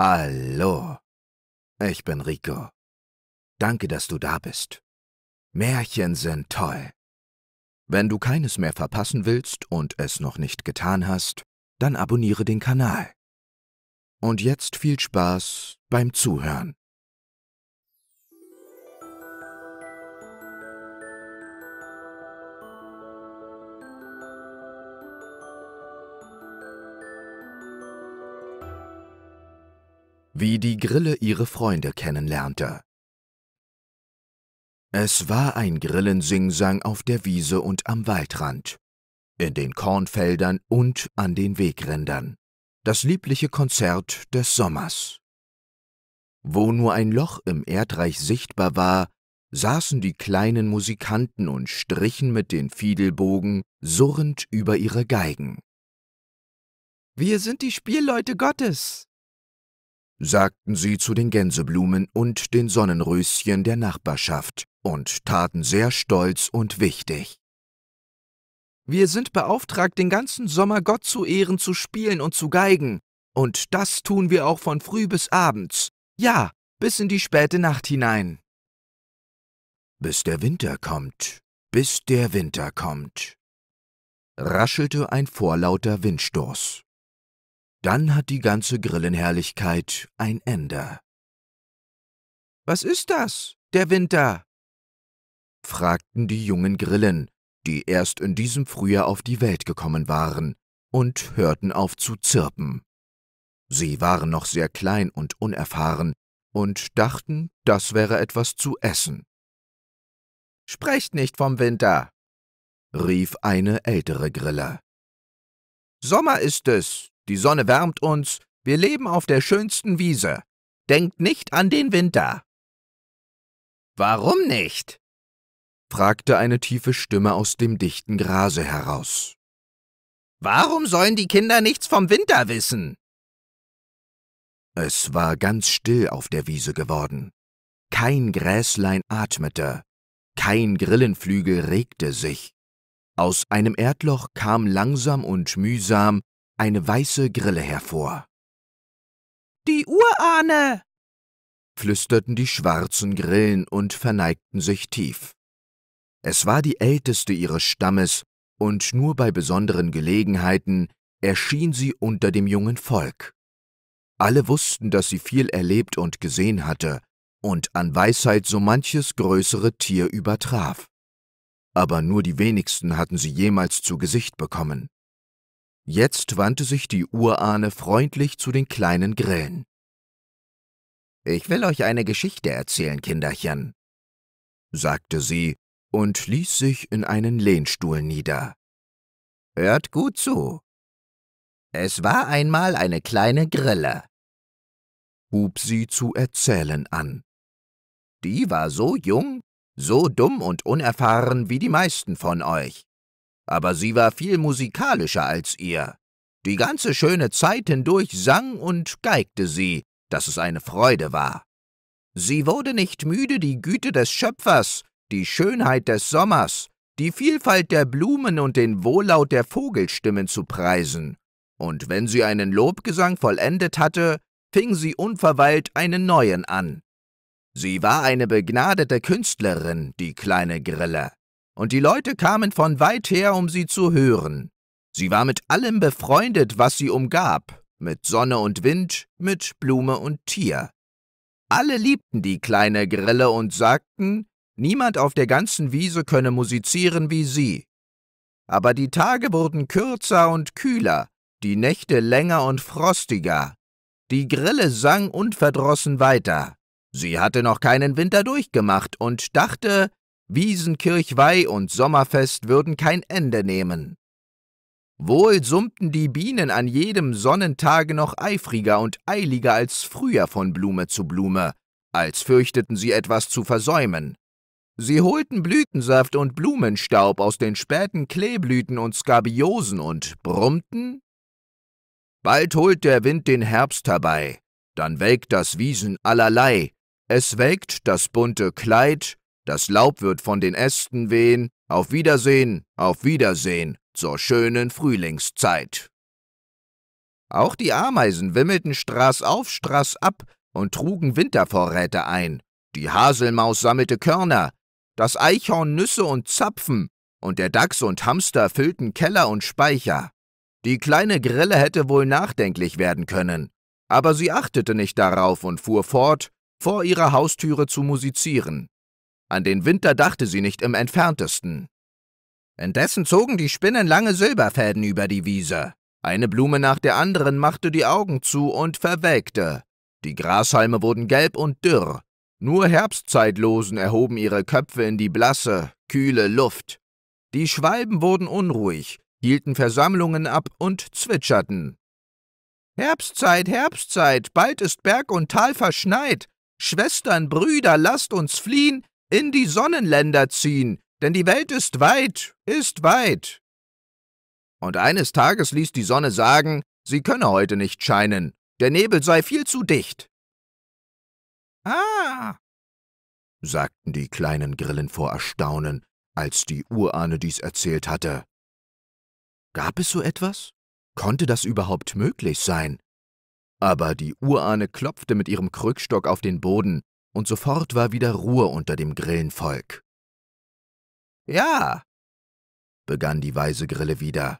Hallo, ich bin Rico. Danke, dass du da bist. Märchen sind toll. Wenn du keines mehr verpassen willst und es noch nicht getan hast, dann abonniere den Kanal. Und jetzt viel Spaß beim Zuhören. wie die Grille ihre Freunde kennenlernte. Es war ein Grillensingsang auf der Wiese und am Waldrand, in den Kornfeldern und an den Wegrändern, das liebliche Konzert des Sommers. Wo nur ein Loch im Erdreich sichtbar war, saßen die kleinen Musikanten und strichen mit den Fiedelbogen surrend über ihre Geigen. Wir sind die Spielleute Gottes, sagten sie zu den Gänseblumen und den Sonnenröschen der Nachbarschaft und taten sehr stolz und wichtig. Wir sind beauftragt, den ganzen Sommer Gott zu ehren, zu spielen und zu geigen, und das tun wir auch von früh bis abends, ja, bis in die späte Nacht hinein. Bis der Winter kommt, bis der Winter kommt, raschelte ein vorlauter Windstoß. Dann hat die ganze Grillenherrlichkeit ein Ende. Was ist das, der Winter? fragten die jungen Grillen, die erst in diesem Frühjahr auf die Welt gekommen waren, und hörten auf zu zirpen. Sie waren noch sehr klein und unerfahren und dachten, das wäre etwas zu essen. Sprecht nicht vom Winter, rief eine ältere Grille. Sommer ist es, die Sonne wärmt uns, wir leben auf der schönsten Wiese. Denkt nicht an den Winter. Warum nicht? fragte eine tiefe Stimme aus dem dichten Grase heraus. Warum sollen die Kinder nichts vom Winter wissen? Es war ganz still auf der Wiese geworden. Kein Gräslein atmete, kein Grillenflügel regte sich. Aus einem Erdloch kam langsam und mühsam eine weiße Grille hervor. Die Urahne! flüsterten die schwarzen Grillen und verneigten sich tief. Es war die älteste ihres Stammes, und nur bei besonderen Gelegenheiten erschien sie unter dem jungen Volk. Alle wussten, dass sie viel erlebt und gesehen hatte und an Weisheit so manches größere Tier übertraf. Aber nur die wenigsten hatten sie jemals zu Gesicht bekommen. Jetzt wandte sich die Urahne freundlich zu den kleinen Grillen. Ich will euch eine Geschichte erzählen, Kinderchen, sagte sie und ließ sich in einen Lehnstuhl nieder. Hört gut zu. Es war einmal eine kleine Grille, hub sie zu erzählen an. Die war so jung, so dumm und unerfahren wie die meisten von euch aber sie war viel musikalischer als ihr. Die ganze schöne Zeit hindurch sang und geigte sie, dass es eine Freude war. Sie wurde nicht müde, die Güte des Schöpfers, die Schönheit des Sommers, die Vielfalt der Blumen und den Wohllaut der Vogelstimmen zu preisen. Und wenn sie einen Lobgesang vollendet hatte, fing sie unverweilt einen neuen an. Sie war eine begnadete Künstlerin, die kleine Grille und die Leute kamen von weit her, um sie zu hören. Sie war mit allem befreundet, was sie umgab, mit Sonne und Wind, mit Blume und Tier. Alle liebten die kleine Grille und sagten, niemand auf der ganzen Wiese könne musizieren wie sie. Aber die Tage wurden kürzer und kühler, die Nächte länger und frostiger. Die Grille sang unverdrossen weiter. Sie hatte noch keinen Winter durchgemacht und dachte, Wiesenkirchweih und Sommerfest würden kein Ende nehmen. Wohl summten die Bienen an jedem Sonnentage noch eifriger und eiliger als früher von Blume zu Blume, als fürchteten sie etwas zu versäumen. Sie holten Blütensaft und Blumenstaub aus den späten Kleeblüten und Skabiosen und brummten Bald holt der Wind den Herbst herbei, dann welkt das Wiesen allerlei, es welkt das bunte Kleid, das Laub wird von den Ästen wehen. Auf Wiedersehen, auf Wiedersehen, zur schönen Frühlingszeit. Auch die Ameisen wimmelten Straß auf, Straß ab und trugen Wintervorräte ein. Die Haselmaus sammelte Körner, das Eichhorn Nüsse und Zapfen, und der Dachs und Hamster füllten Keller und Speicher. Die kleine Grille hätte wohl nachdenklich werden können, aber sie achtete nicht darauf und fuhr fort, vor ihrer Haustüre zu musizieren. An den Winter dachte sie nicht im entferntesten. Indessen zogen die Spinnen lange Silberfäden über die Wiese. Eine Blume nach der anderen machte die Augen zu und verwelkte. Die Grashalme wurden gelb und dürr. Nur Herbstzeitlosen erhoben ihre Köpfe in die blasse, kühle Luft. Die Schwalben wurden unruhig, hielten Versammlungen ab und zwitscherten. Herbstzeit, Herbstzeit, bald ist Berg und Tal verschneit. Schwestern, Brüder, lasst uns fliehen, in die Sonnenländer ziehen, denn die Welt ist weit, ist weit. Und eines Tages ließ die Sonne sagen, sie könne heute nicht scheinen, der Nebel sei viel zu dicht. Ah, sagten die kleinen Grillen vor Erstaunen, als die Urahne dies erzählt hatte. Gab es so etwas? Konnte das überhaupt möglich sein? Aber die Urahne klopfte mit ihrem Krückstock auf den Boden, und sofort war wieder Ruhe unter dem Grillenvolk. Ja, begann die weise Grille wieder.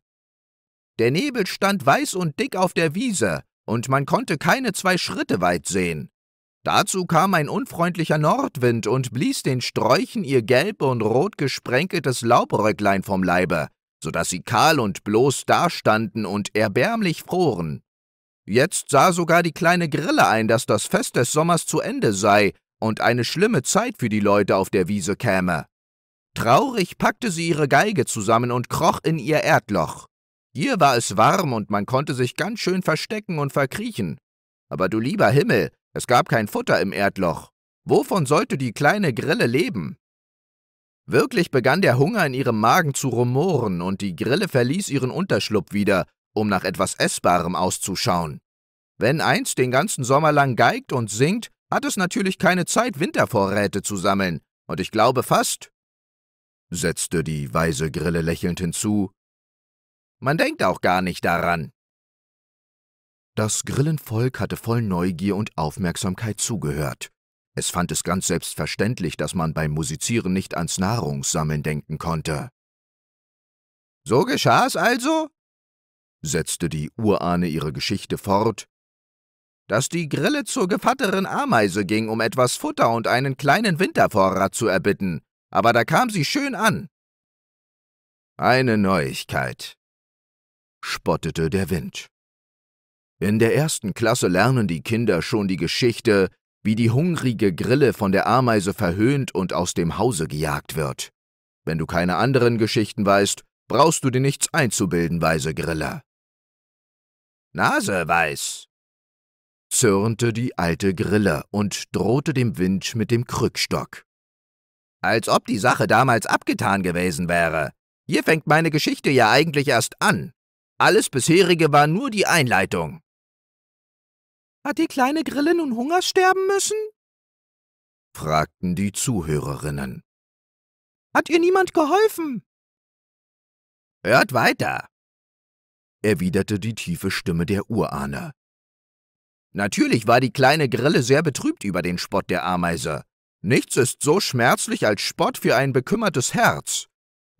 Der Nebel stand weiß und dick auf der Wiese, und man konnte keine zwei Schritte weit sehen. Dazu kam ein unfreundlicher Nordwind und blies den Sträuchen ihr gelb und rot gesprenkeltes Laubröcklein vom Leibe, so daß sie kahl und bloß dastanden und erbärmlich froren. Jetzt sah sogar die kleine Grille ein, daß das Fest des Sommers zu Ende sei und eine schlimme Zeit für die Leute auf der Wiese käme. Traurig packte sie ihre Geige zusammen und kroch in ihr Erdloch. Hier war es warm und man konnte sich ganz schön verstecken und verkriechen. Aber du lieber Himmel, es gab kein Futter im Erdloch. Wovon sollte die kleine Grille leben? Wirklich begann der Hunger in ihrem Magen zu rumoren und die Grille verließ ihren Unterschlupf wieder, um nach etwas Essbarem auszuschauen. Wenn eins den ganzen Sommer lang geigt und singt, hat es natürlich keine Zeit, Wintervorräte zu sammeln, und ich glaube fast, setzte die weise Grille lächelnd hinzu, man denkt auch gar nicht daran. Das Grillenvolk hatte voll Neugier und Aufmerksamkeit zugehört. Es fand es ganz selbstverständlich, dass man beim Musizieren nicht ans Nahrungssammeln denken konnte. So geschah es also? setzte die Urahne ihre Geschichte fort dass die Grille zur gevatteren Ameise ging, um etwas Futter und einen kleinen Wintervorrat zu erbitten, aber da kam sie schön an. Eine Neuigkeit, spottete der Wind. In der ersten Klasse lernen die Kinder schon die Geschichte, wie die hungrige Grille von der Ameise verhöhnt und aus dem Hause gejagt wird. Wenn du keine anderen Geschichten weißt, brauchst du dir nichts einzubilden, weise Griller. Nase weiß, zürnte die alte Grille und drohte dem Wind mit dem Krückstock. Als ob die Sache damals abgetan gewesen wäre. Hier fängt meine Geschichte ja eigentlich erst an. Alles bisherige war nur die Einleitung. Hat die kleine Grille nun Hunger sterben müssen? fragten die Zuhörerinnen. Hat ihr niemand geholfen? Hört weiter, erwiderte die tiefe Stimme der Urahne. Natürlich war die kleine Grille sehr betrübt über den Spott der Ameise. Nichts ist so schmerzlich als Spott für ein bekümmertes Herz.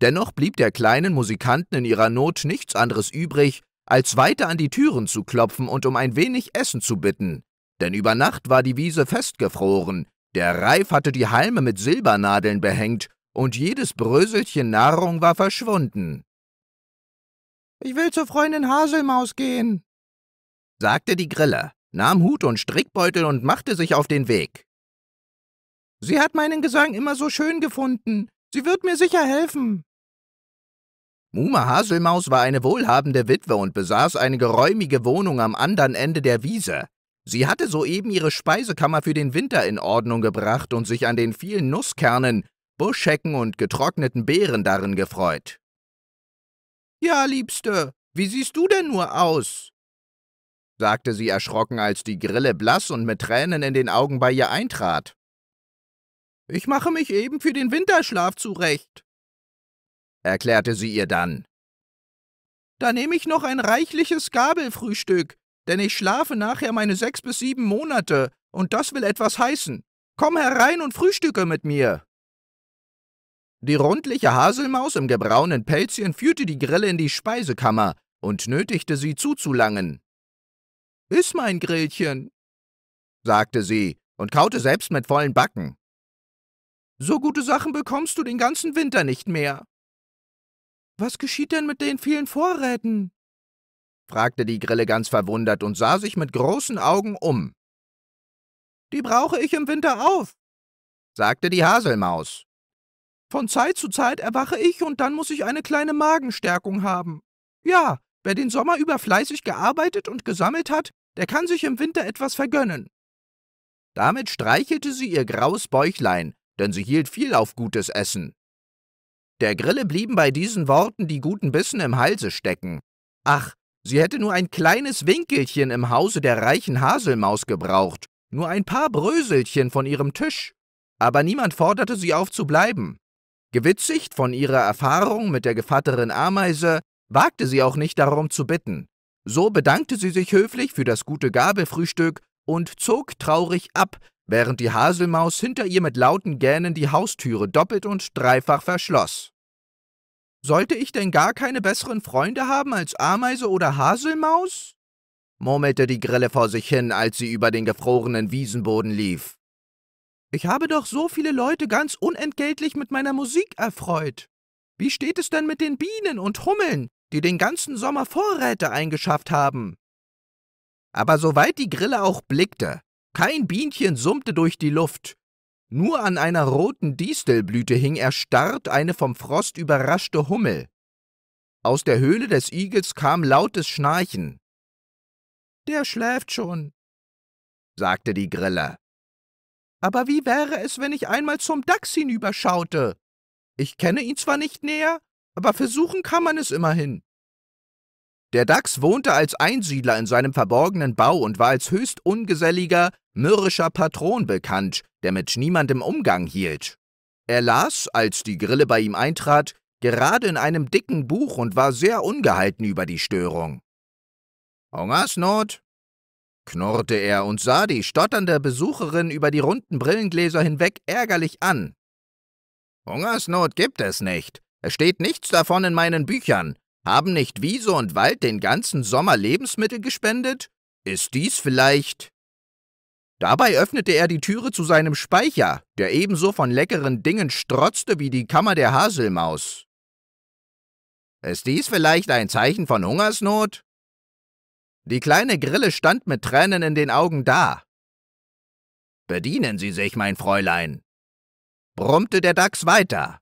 Dennoch blieb der kleinen Musikanten in ihrer Not nichts anderes übrig, als weiter an die Türen zu klopfen und um ein wenig Essen zu bitten. Denn über Nacht war die Wiese festgefroren, der Reif hatte die Halme mit Silbernadeln behängt und jedes Bröselchen Nahrung war verschwunden. Ich will zur Freundin Haselmaus gehen, sagte die Grille nahm Hut und Strickbeutel und machte sich auf den Weg. Sie hat meinen Gesang immer so schön gefunden. Sie wird mir sicher helfen. Muma Haselmaus war eine wohlhabende Witwe und besaß eine geräumige Wohnung am anderen Ende der Wiese. Sie hatte soeben ihre Speisekammer für den Winter in Ordnung gebracht und sich an den vielen Nusskernen, Buschhecken und getrockneten Beeren darin gefreut. Ja, Liebste, wie siehst du denn nur aus? sagte sie erschrocken, als die Grille blass und mit Tränen in den Augen bei ihr eintrat. Ich mache mich eben für den Winterschlaf zurecht, erklärte sie ihr dann. Da nehme ich noch ein reichliches Gabelfrühstück, denn ich schlafe nachher meine sechs bis sieben Monate, und das will etwas heißen. Komm herein und frühstücke mit mir. Die rundliche Haselmaus im gebraunen Pelzchen führte die Grille in die Speisekammer und nötigte sie zuzulangen. Iss mein Grillchen, sagte sie und kaute selbst mit vollen Backen. So gute Sachen bekommst du den ganzen Winter nicht mehr. Was geschieht denn mit den vielen Vorräten? fragte die Grille ganz verwundert und sah sich mit großen Augen um. Die brauche ich im Winter auf, sagte die Haselmaus. Von Zeit zu Zeit erwache ich und dann muss ich eine kleine Magenstärkung haben. Ja, wer den Sommer über fleißig gearbeitet und gesammelt hat, der kann sich im Winter etwas vergönnen. Damit streichelte sie ihr graues Bäuchlein, denn sie hielt viel auf gutes Essen. Der Grille blieben bei diesen Worten die guten Bissen im Halse stecken. Ach, sie hätte nur ein kleines Winkelchen im Hause der reichen Haselmaus gebraucht, nur ein paar Bröselchen von ihrem Tisch. Aber niemand forderte sie auf zu bleiben. Gewitzigt von ihrer Erfahrung mit der Gevatterin Ameise, wagte sie auch nicht darum zu bitten. So bedankte sie sich höflich für das gute Gabelfrühstück und zog traurig ab, während die Haselmaus hinter ihr mit lauten Gähnen die Haustüre doppelt und dreifach verschloss. Sollte ich denn gar keine besseren Freunde haben als Ameise oder Haselmaus? murmelte die Grille vor sich hin, als sie über den gefrorenen Wiesenboden lief. Ich habe doch so viele Leute ganz unentgeltlich mit meiner Musik erfreut. Wie steht es denn mit den Bienen und Hummeln, die den ganzen Sommer Vorräte eingeschafft haben. Aber soweit die Grille auch blickte, kein Bienchen summte durch die Luft. Nur an einer roten Distelblüte hing erstarrt eine vom Frost überraschte Hummel. Aus der Höhle des Igels kam lautes Schnarchen. Der schläft schon, sagte die Grille. Aber wie wäre es, wenn ich einmal zum Dachs hinüberschaute? Ich kenne ihn zwar nicht näher, aber versuchen kann man es immerhin. Der Dachs wohnte als Einsiedler in seinem verborgenen Bau und war als höchst ungeselliger, mürrischer Patron bekannt, der mit niemandem Umgang hielt. Er las, als die Grille bei ihm eintrat, gerade in einem dicken Buch und war sehr ungehalten über die Störung. Hungersnot? knurrte er und sah die stotternde Besucherin über die runden Brillengläser hinweg ärgerlich an. Hungersnot gibt es nicht. Es steht nichts davon in meinen Büchern. Haben nicht Wiese und Wald den ganzen Sommer Lebensmittel gespendet? Ist dies vielleicht? Dabei öffnete er die Türe zu seinem Speicher, der ebenso von leckeren Dingen strotzte wie die Kammer der Haselmaus. Ist dies vielleicht ein Zeichen von Hungersnot? Die kleine Grille stand mit Tränen in den Augen da. Bedienen Sie sich, mein Fräulein, brummte der Dachs weiter.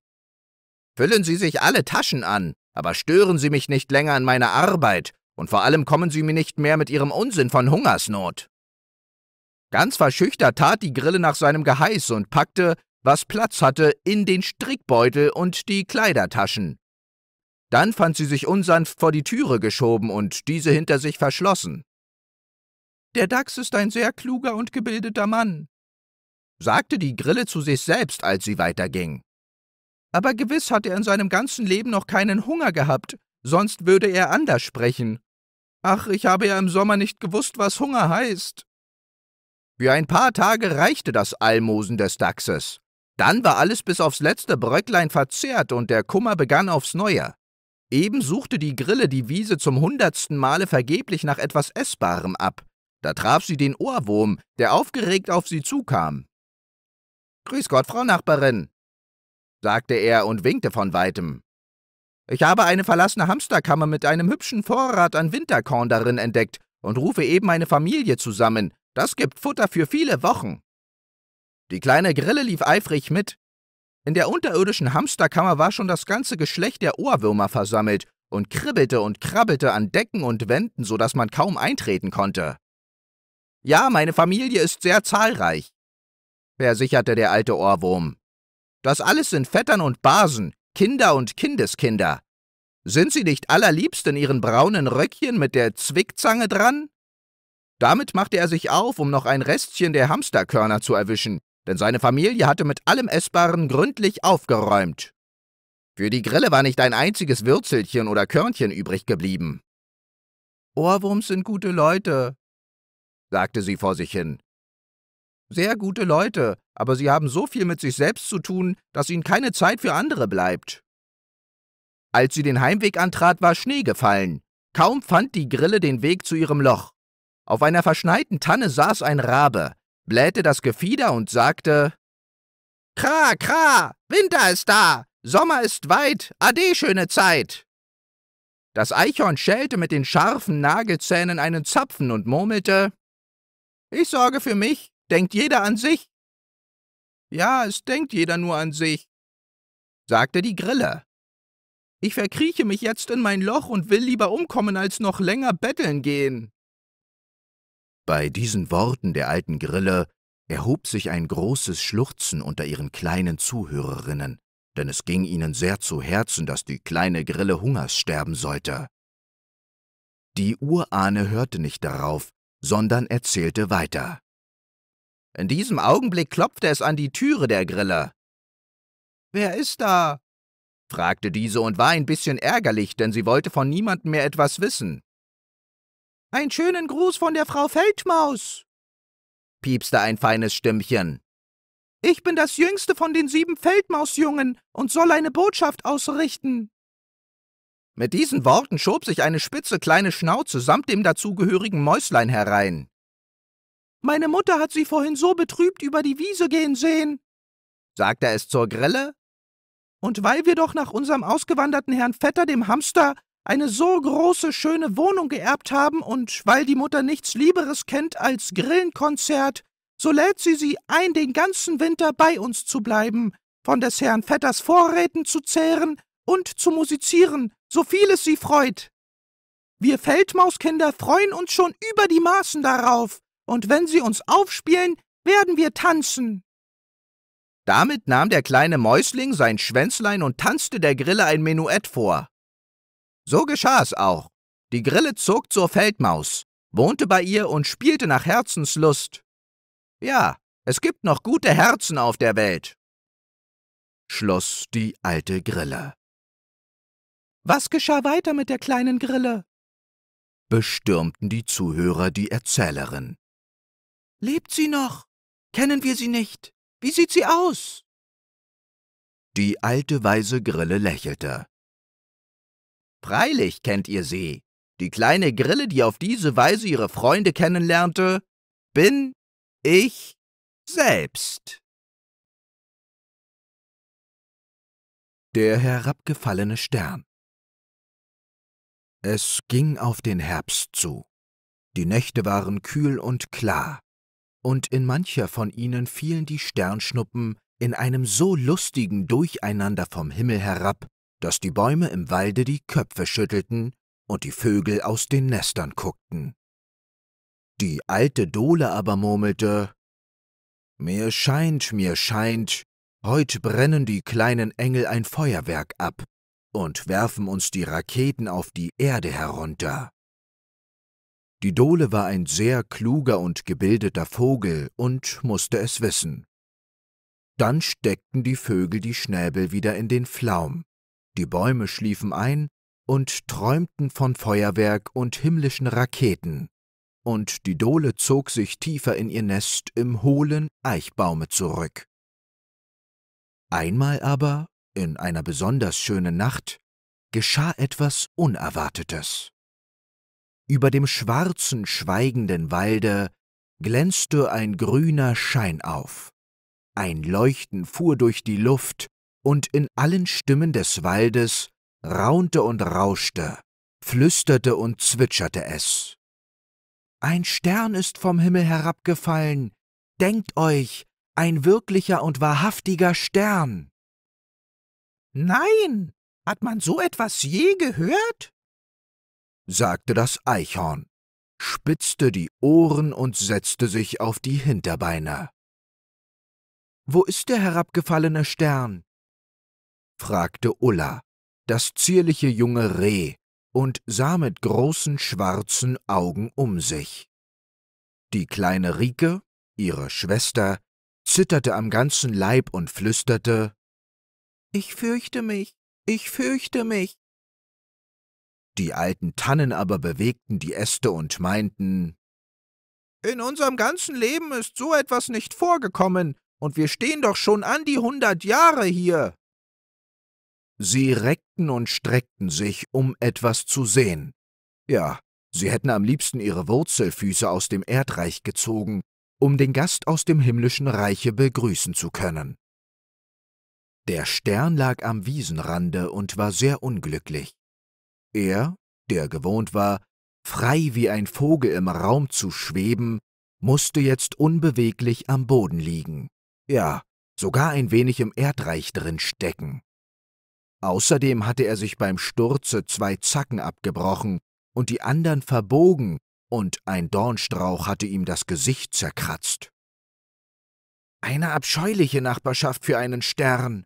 Füllen Sie sich alle Taschen an, aber stören Sie mich nicht länger an meiner Arbeit, und vor allem kommen Sie mir nicht mehr mit Ihrem Unsinn von Hungersnot. Ganz verschüchtert tat die Grille nach seinem Geheiß und packte, was Platz hatte, in den Strickbeutel und die Kleidertaschen. Dann fand sie sich unsanft vor die Türe geschoben und diese hinter sich verschlossen. Der Dachs ist ein sehr kluger und gebildeter Mann, sagte die Grille zu sich selbst, als sie weiterging. Aber gewiss hat er in seinem ganzen Leben noch keinen Hunger gehabt, sonst würde er anders sprechen. Ach, ich habe ja im Sommer nicht gewusst, was Hunger heißt. Für ein paar Tage reichte das Almosen des Dachses. Dann war alles bis aufs letzte Bröcklein verzehrt und der Kummer begann aufs Neue. Eben suchte die Grille die Wiese zum hundertsten Male vergeblich nach etwas Essbarem ab. Da traf sie den Ohrwurm, der aufgeregt auf sie zukam. Grüß Gott, Frau Nachbarin, sagte er und winkte von weitem. Ich habe eine verlassene Hamsterkammer mit einem hübschen Vorrat an Winterkorn darin entdeckt und rufe eben eine Familie zusammen. Das gibt Futter für viele Wochen. Die kleine Grille lief eifrig mit. In der unterirdischen Hamsterkammer war schon das ganze Geschlecht der Ohrwürmer versammelt und kribbelte und krabbelte an Decken und Wänden, so dass man kaum eintreten konnte. Ja, meine Familie ist sehr zahlreich, versicherte der alte Ohrwurm. Das alles sind Vettern und Basen, Kinder und Kindeskinder. Sind sie nicht allerliebst in ihren braunen Röckchen mit der Zwickzange dran? Damit machte er sich auf, um noch ein Restchen der Hamsterkörner zu erwischen, denn seine Familie hatte mit allem Essbaren gründlich aufgeräumt. Für die Grille war nicht ein einziges Würzelchen oder Körnchen übrig geblieben. Ohrwurms sind gute Leute, sagte sie vor sich hin sehr gute Leute, aber sie haben so viel mit sich selbst zu tun, dass ihnen keine Zeit für andere bleibt. Als sie den Heimweg antrat, war Schnee gefallen. Kaum fand die Grille den Weg zu ihrem Loch. Auf einer verschneiten Tanne saß ein Rabe, blähte das Gefieder und sagte Kra, kra, Winter ist da, Sommer ist weit, ade schöne Zeit. Das Eichhorn schälte mit den scharfen Nagelzähnen einen Zapfen und murmelte Ich sorge für mich, Denkt jeder an sich? Ja, es denkt jeder nur an sich, sagte die Grille. Ich verkrieche mich jetzt in mein Loch und will lieber umkommen, als noch länger betteln gehen. Bei diesen Worten der alten Grille erhob sich ein großes Schluchzen unter ihren kleinen Zuhörerinnen, denn es ging ihnen sehr zu Herzen, dass die kleine Grille Hungers sterben sollte. Die Urahne hörte nicht darauf, sondern erzählte weiter. In diesem Augenblick klopfte es an die Türe der Griller. Wer ist da? fragte diese und war ein bisschen ärgerlich, denn sie wollte von niemandem mehr etwas wissen. Einen schönen Gruß von der Frau Feldmaus, piepste ein feines Stimmchen. Ich bin das jüngste von den sieben Feldmausjungen und soll eine Botschaft ausrichten. Mit diesen Worten schob sich eine spitze kleine Schnauze samt dem dazugehörigen Mäuslein herein. Meine Mutter hat sie vorhin so betrübt über die Wiese gehen sehen. Sagt er es zur Grille? Und weil wir doch nach unserem ausgewanderten Herrn Vetter, dem Hamster, eine so große, schöne Wohnung geerbt haben und weil die Mutter nichts Lieberes kennt als Grillenkonzert, so lädt sie sie ein, den ganzen Winter bei uns zu bleiben, von des Herrn Vetters Vorräten zu zehren und zu musizieren, so viel es sie freut. Wir Feldmauskinder freuen uns schon über die Maßen darauf, und wenn sie uns aufspielen, werden wir tanzen. Damit nahm der kleine Mäusling sein Schwänzlein und tanzte der Grille ein Menuett vor. So geschah es auch. Die Grille zog zur Feldmaus, wohnte bei ihr und spielte nach Herzenslust. Ja, es gibt noch gute Herzen auf der Welt. Schloss die alte Grille. Was geschah weiter mit der kleinen Grille? bestürmten die Zuhörer die Erzählerin. Lebt sie noch? Kennen wir sie nicht? Wie sieht sie aus? Die alte weise Grille lächelte. Freilich kennt ihr sie. Die kleine Grille, die auf diese Weise ihre Freunde kennenlernte, bin ich selbst. Der herabgefallene Stern. Es ging auf den Herbst zu. Die Nächte waren kühl und klar und in mancher von ihnen fielen die Sternschnuppen in einem so lustigen Durcheinander vom Himmel herab, dass die Bäume im Walde die Köpfe schüttelten und die Vögel aus den Nestern guckten. Die alte Dole aber murmelte Mir scheint, mir scheint, heut brennen die kleinen Engel ein Feuerwerk ab und werfen uns die Raketen auf die Erde herunter. Die Dole war ein sehr kluger und gebildeter Vogel und musste es wissen. Dann steckten die Vögel die Schnäbel wieder in den Flaum, die Bäume schliefen ein und träumten von Feuerwerk und himmlischen Raketen, und die Dole zog sich tiefer in ihr Nest im hohlen Eichbaume zurück. Einmal aber, in einer besonders schönen Nacht, geschah etwas Unerwartetes. Über dem schwarzen, schweigenden Walde glänzte ein grüner Schein auf. Ein Leuchten fuhr durch die Luft, und in allen Stimmen des Waldes raunte und rauschte, flüsterte und zwitscherte es. Ein Stern ist vom Himmel herabgefallen, denkt euch, ein wirklicher und wahrhaftiger Stern. Nein, hat man so etwas je gehört? sagte das Eichhorn, spitzte die Ohren und setzte sich auf die Hinterbeine. Wo ist der herabgefallene Stern? fragte Ulla, das zierliche junge Reh, und sah mit großen schwarzen Augen um sich. Die kleine Rike, ihre Schwester, zitterte am ganzen Leib und flüsterte Ich fürchte mich, ich fürchte mich. Die alten Tannen aber bewegten die Äste und meinten In unserem ganzen Leben ist so etwas nicht vorgekommen, und wir stehen doch schon an die hundert Jahre hier. Sie reckten und streckten sich, um etwas zu sehen. Ja, sie hätten am liebsten ihre Wurzelfüße aus dem Erdreich gezogen, um den Gast aus dem himmlischen Reiche begrüßen zu können. Der Stern lag am Wiesenrande und war sehr unglücklich. Er, der gewohnt war, frei wie ein Vogel im Raum zu schweben, musste jetzt unbeweglich am Boden liegen, ja, sogar ein wenig im Erdreich drin stecken. Außerdem hatte er sich beim Sturze zwei Zacken abgebrochen und die anderen verbogen, und ein Dornstrauch hatte ihm das Gesicht zerkratzt. Eine abscheuliche Nachbarschaft für einen Stern,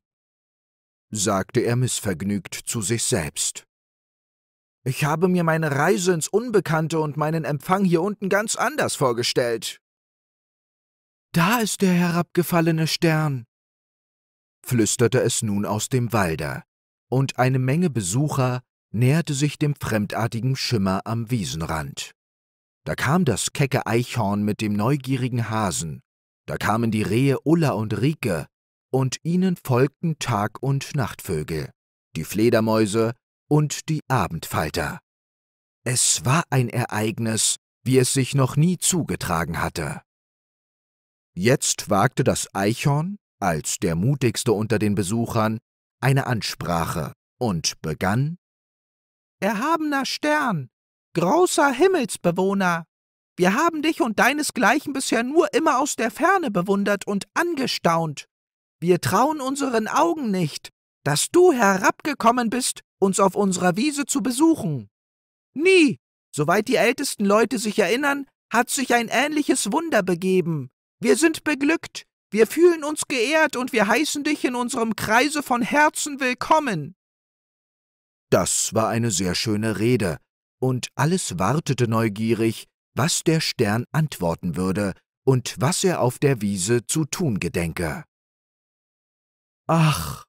sagte er missvergnügt zu sich selbst. Ich habe mir meine Reise ins Unbekannte und meinen Empfang hier unten ganz anders vorgestellt. Da ist der herabgefallene Stern, flüsterte es nun aus dem Walde, und eine Menge Besucher näherte sich dem fremdartigen Schimmer am Wiesenrand. Da kam das kecke Eichhorn mit dem neugierigen Hasen, da kamen die Rehe Ulla und Rike, und ihnen folgten Tag- und Nachtvögel, die Fledermäuse, und die Abendfalter. Es war ein Ereignis, wie es sich noch nie zugetragen hatte. Jetzt wagte das Eichhorn, als der mutigste unter den Besuchern, eine Ansprache und begann Erhabener Stern, großer Himmelsbewohner, wir haben dich und deinesgleichen bisher nur immer aus der Ferne bewundert und angestaunt. Wir trauen unseren Augen nicht, dass du herabgekommen bist uns auf unserer Wiese zu besuchen. Nie, soweit die ältesten Leute sich erinnern, hat sich ein ähnliches Wunder begeben. Wir sind beglückt, wir fühlen uns geehrt und wir heißen dich in unserem Kreise von Herzen willkommen. Das war eine sehr schöne Rede, und alles wartete neugierig, was der Stern antworten würde und was er auf der Wiese zu tun gedenke. Ach,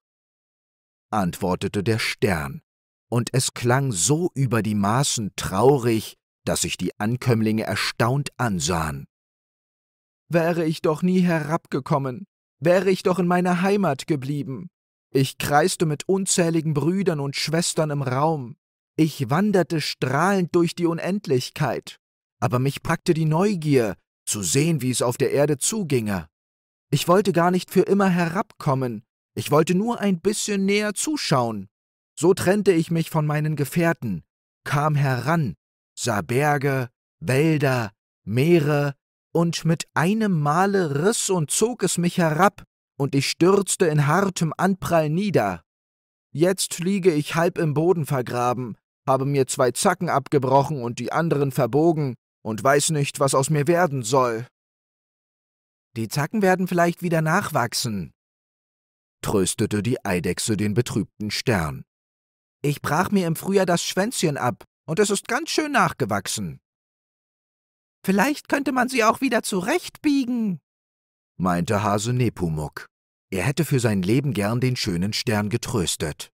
antwortete der Stern, und es klang so über die Maßen traurig, dass sich die Ankömmlinge erstaunt ansahen. Wäre ich doch nie herabgekommen, wäre ich doch in meiner Heimat geblieben. Ich kreiste mit unzähligen Brüdern und Schwestern im Raum, ich wanderte strahlend durch die Unendlichkeit, aber mich packte die Neugier, zu sehen, wie es auf der Erde zuginge. Ich wollte gar nicht für immer herabkommen, ich wollte nur ein bisschen näher zuschauen. So trennte ich mich von meinen Gefährten, kam heran, sah Berge, Wälder, Meere, und mit einem Male riss und zog es mich herab, und ich stürzte in hartem Anprall nieder. Jetzt liege ich halb im Boden vergraben, habe mir zwei Zacken abgebrochen und die anderen verbogen und weiß nicht, was aus mir werden soll. Die Zacken werden vielleicht wieder nachwachsen, tröstete die Eidechse den betrübten Stern. Ich brach mir im Frühjahr das Schwänzchen ab, und es ist ganz schön nachgewachsen. Vielleicht könnte man sie auch wieder zurechtbiegen, meinte Hase Nepomuk. Er hätte für sein Leben gern den schönen Stern getröstet.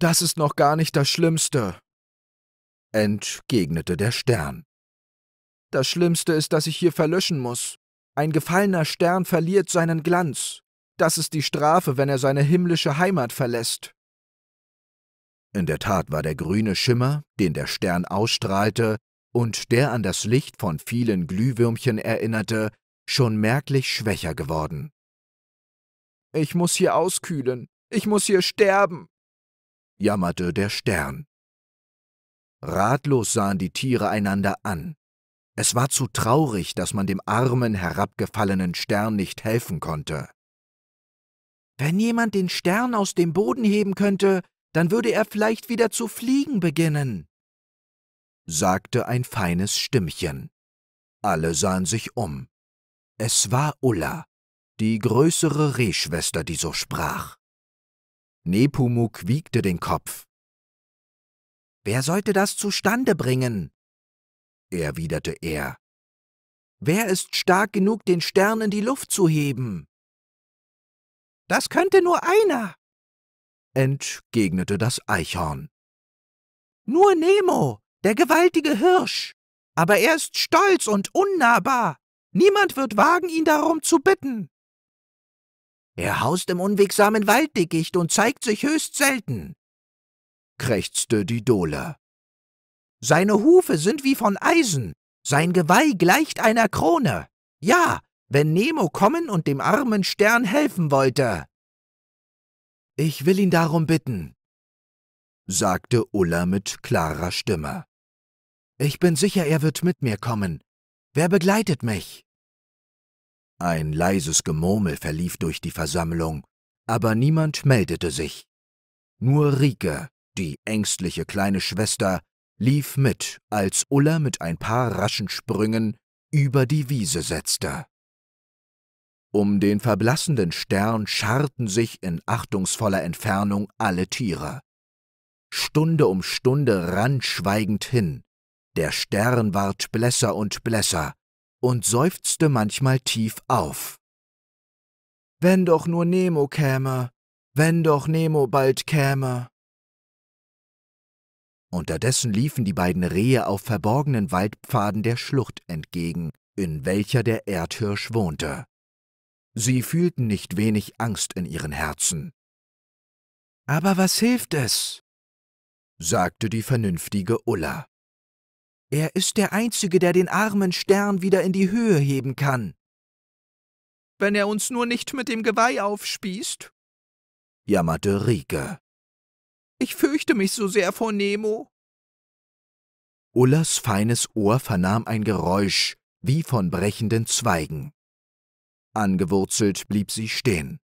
Das ist noch gar nicht das Schlimmste, entgegnete der Stern. Das Schlimmste ist, dass ich hier verlöschen muss. Ein gefallener Stern verliert seinen Glanz. Das ist die Strafe, wenn er seine himmlische Heimat verlässt. In der Tat war der grüne Schimmer, den der Stern ausstrahlte und der an das Licht von vielen Glühwürmchen erinnerte, schon merklich schwächer geworden. Ich muss hier auskühlen, ich muss hier sterben, jammerte der Stern. Ratlos sahen die Tiere einander an. Es war zu traurig, dass man dem armen, herabgefallenen Stern nicht helfen konnte. Wenn jemand den Stern aus dem Boden heben könnte, dann würde er vielleicht wieder zu fliegen beginnen, sagte ein feines Stimmchen. Alle sahen sich um. Es war Ulla, die größere Rehschwester, die so sprach. Nepomuk wiegte den Kopf. Wer sollte das zustande bringen? erwiderte er. Wer ist stark genug, den Stern in die Luft zu heben? Das könnte nur einer, entgegnete das Eichhorn. Nur Nemo, der gewaltige Hirsch, aber er ist stolz und unnahbar. Niemand wird wagen, ihn darum zu bitten. Er haust im unwegsamen Walddickicht und zeigt sich höchst selten, krächzte die Dole. Seine Hufe sind wie von Eisen, sein Geweih gleicht einer Krone. Ja, wenn Nemo kommen und dem armen Stern helfen wollte. Ich will ihn darum bitten, sagte Ulla mit klarer Stimme. Ich bin sicher, er wird mit mir kommen. Wer begleitet mich? Ein leises Gemurmel verlief durch die Versammlung, aber niemand meldete sich. Nur Rike, die ängstliche kleine Schwester, lief mit, als Ulla mit ein paar raschen Sprüngen über die Wiese setzte. Um den verblassenden Stern scharten sich in achtungsvoller Entfernung alle Tiere. Stunde um Stunde rann schweigend hin. Der Stern ward blässer und blässer und seufzte manchmal tief auf. Wenn doch nur Nemo käme, wenn doch Nemo bald käme. Unterdessen liefen die beiden Rehe auf verborgenen Waldpfaden der Schlucht entgegen, in welcher der Erdhirsch wohnte. Sie fühlten nicht wenig Angst in ihren Herzen. Aber was hilft es? sagte die vernünftige Ulla. Er ist der Einzige, der den armen Stern wieder in die Höhe heben kann. Wenn er uns nur nicht mit dem Geweih aufspießt, jammerte Rike. Ich fürchte mich so sehr vor Nemo. Ullas feines Ohr vernahm ein Geräusch wie von brechenden Zweigen. Angewurzelt blieb sie stehen.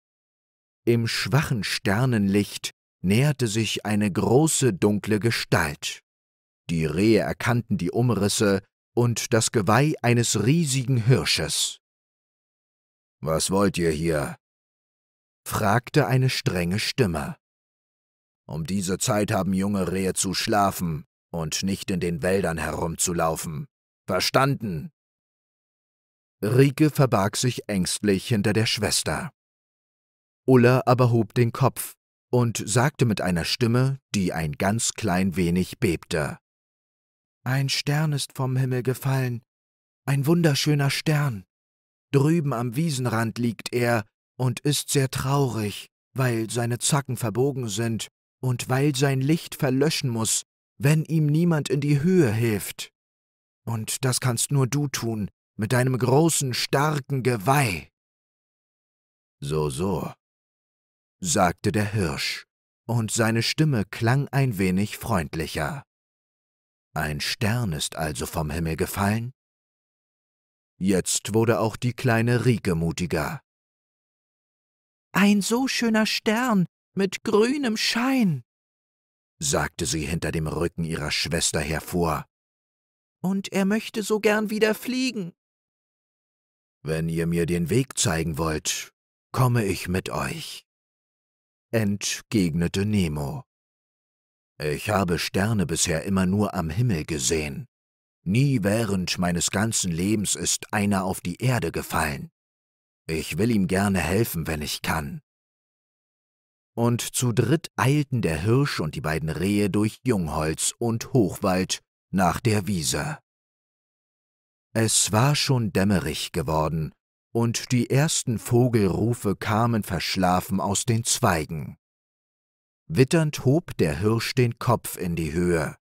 Im schwachen Sternenlicht näherte sich eine große dunkle Gestalt. Die Rehe erkannten die Umrisse und das Geweih eines riesigen Hirsches. Was wollt ihr hier? fragte eine strenge Stimme. Um diese Zeit haben junge Rehe zu schlafen und nicht in den Wäldern herumzulaufen. Verstanden? Rike verbarg sich ängstlich hinter der Schwester. Ulla aber hob den Kopf und sagte mit einer Stimme, die ein ganz klein wenig bebte. Ein Stern ist vom Himmel gefallen, ein wunderschöner Stern. Drüben am Wiesenrand liegt er und ist sehr traurig, weil seine Zacken verbogen sind und weil sein Licht verlöschen muss, wenn ihm niemand in die Höhe hilft. Und das kannst nur du tun, mit deinem großen, starken Geweih. So, so, sagte der Hirsch, und seine Stimme klang ein wenig freundlicher. Ein Stern ist also vom Himmel gefallen? Jetzt wurde auch die kleine Rike mutiger. Ein so schöner Stern mit grünem Schein, sagte sie hinter dem Rücken ihrer Schwester hervor. Und er möchte so gern wieder fliegen. Wenn ihr mir den Weg zeigen wollt, komme ich mit euch. Entgegnete Nemo. Ich habe Sterne bisher immer nur am Himmel gesehen. Nie während meines ganzen Lebens ist einer auf die Erde gefallen. Ich will ihm gerne helfen, wenn ich kann. Und zu dritt eilten der Hirsch und die beiden Rehe durch Jungholz und Hochwald nach der Wiese. Es war schon dämmerig geworden, und die ersten Vogelrufe kamen verschlafen aus den Zweigen. Witternd hob der Hirsch den Kopf in die Höhe,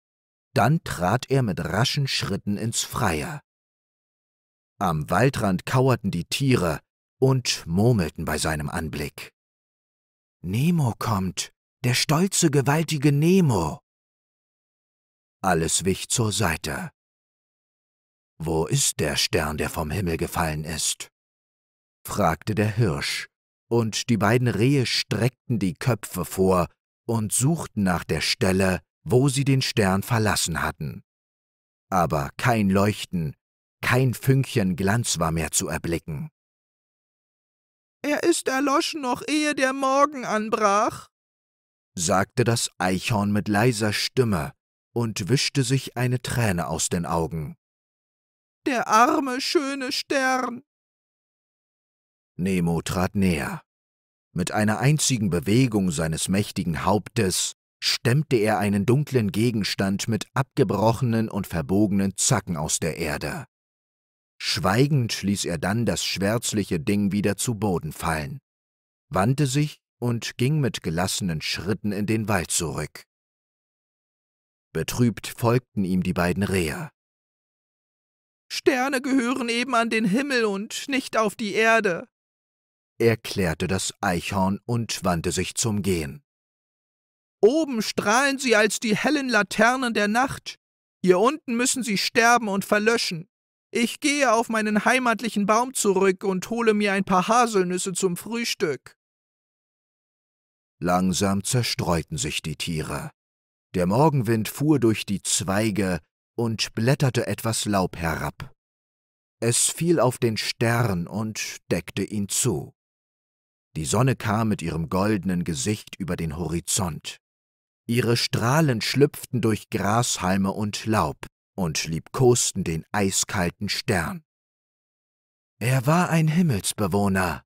dann trat er mit raschen Schritten ins Freie. Am Waldrand kauerten die Tiere und murmelten bei seinem Anblick. Nemo kommt, der stolze, gewaltige Nemo. Alles wich zur Seite. Wo ist der Stern, der vom Himmel gefallen ist? fragte der Hirsch, und die beiden Rehe streckten die Köpfe vor und suchten nach der Stelle, wo sie den Stern verlassen hatten. Aber kein Leuchten, kein Fünkchen Glanz war mehr zu erblicken. Er ist erloschen noch ehe der Morgen anbrach, sagte das Eichhorn mit leiser Stimme und wischte sich eine Träne aus den Augen. Der arme, schöne Stern. Nemo trat näher. Mit einer einzigen Bewegung seines mächtigen Hauptes stemmte er einen dunklen Gegenstand mit abgebrochenen und verbogenen Zacken aus der Erde. Schweigend ließ er dann das schwärzliche Ding wieder zu Boden fallen, wandte sich und ging mit gelassenen Schritten in den Wald zurück. Betrübt folgten ihm die beiden Reher. Sterne gehören eben an den Himmel und nicht auf die Erde, erklärte das Eichhorn und wandte sich zum Gehen. Oben strahlen sie als die hellen Laternen der Nacht, hier unten müssen sie sterben und verlöschen. Ich gehe auf meinen heimatlichen Baum zurück und hole mir ein paar Haselnüsse zum Frühstück. Langsam zerstreuten sich die Tiere. Der Morgenwind fuhr durch die Zweige, und blätterte etwas Laub herab. Es fiel auf den Stern und deckte ihn zu. Die Sonne kam mit ihrem goldenen Gesicht über den Horizont. Ihre Strahlen schlüpften durch Grashalme und Laub und liebkosten den eiskalten Stern. Er war ein Himmelsbewohner.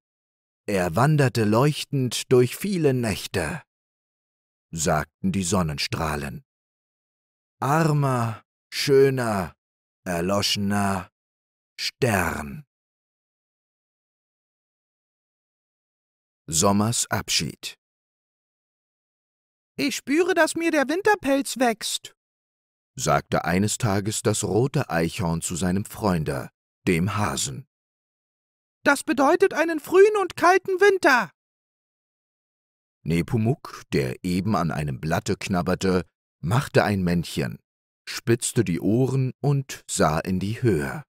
Er wanderte leuchtend durch viele Nächte, sagten die Sonnenstrahlen. Armer, schöner, erloschener Stern. Sommers Abschied Ich spüre, dass mir der Winterpelz wächst, sagte eines Tages das rote Eichhorn zu seinem Freunde, dem Hasen. Das bedeutet einen frühen und kalten Winter. Nepomuk, der eben an einem Blatte knabberte, machte ein Männchen spitzte die Ohren und sah in die Höhe.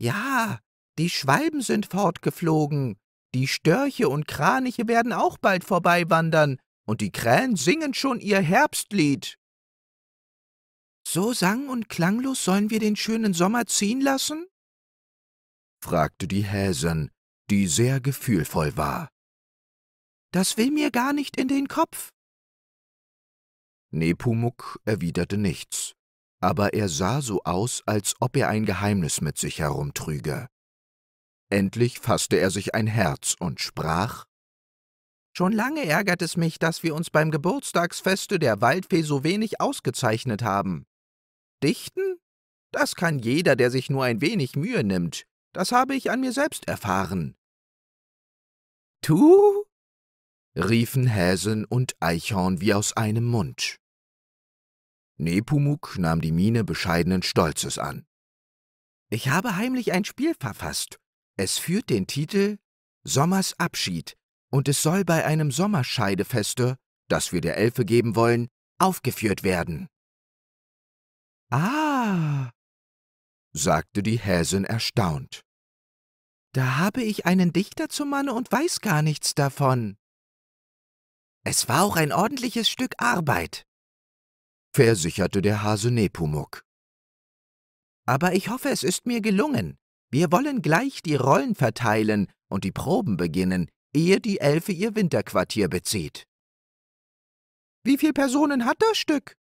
Ja, die Schwalben sind fortgeflogen, die Störche und Kraniche werden auch bald vorbeiwandern, und die Krähen singen schon ihr Herbstlied. So sang und klanglos sollen wir den schönen Sommer ziehen lassen? fragte die Häsin, die sehr gefühlvoll war. Das will mir gar nicht in den Kopf. Nepomuk erwiderte nichts, aber er sah so aus, als ob er ein Geheimnis mit sich herumtrüge. Endlich fasste er sich ein Herz und sprach Schon lange ärgert es mich, dass wir uns beim Geburtstagsfeste der Waldfee so wenig ausgezeichnet haben. Dichten? Das kann jeder, der sich nur ein wenig Mühe nimmt. Das habe ich an mir selbst erfahren. Tu? riefen Häsen und Eichhorn wie aus einem Mund. Nepomuk nahm die Miene bescheidenen Stolzes an. Ich habe heimlich ein Spiel verfasst. Es führt den Titel Sommers Abschied und es soll bei einem Sommerscheidefeste, das wir der Elfe geben wollen, aufgeführt werden. Ah, sagte die Häsin erstaunt. Da habe ich einen Dichter zum Manne und weiß gar nichts davon. Es war auch ein ordentliches Stück Arbeit, versicherte der Hase Nepomuk. Aber ich hoffe, es ist mir gelungen. Wir wollen gleich die Rollen verteilen und die Proben beginnen, ehe die Elfe ihr Winterquartier bezieht. Wie viele Personen hat das Stück?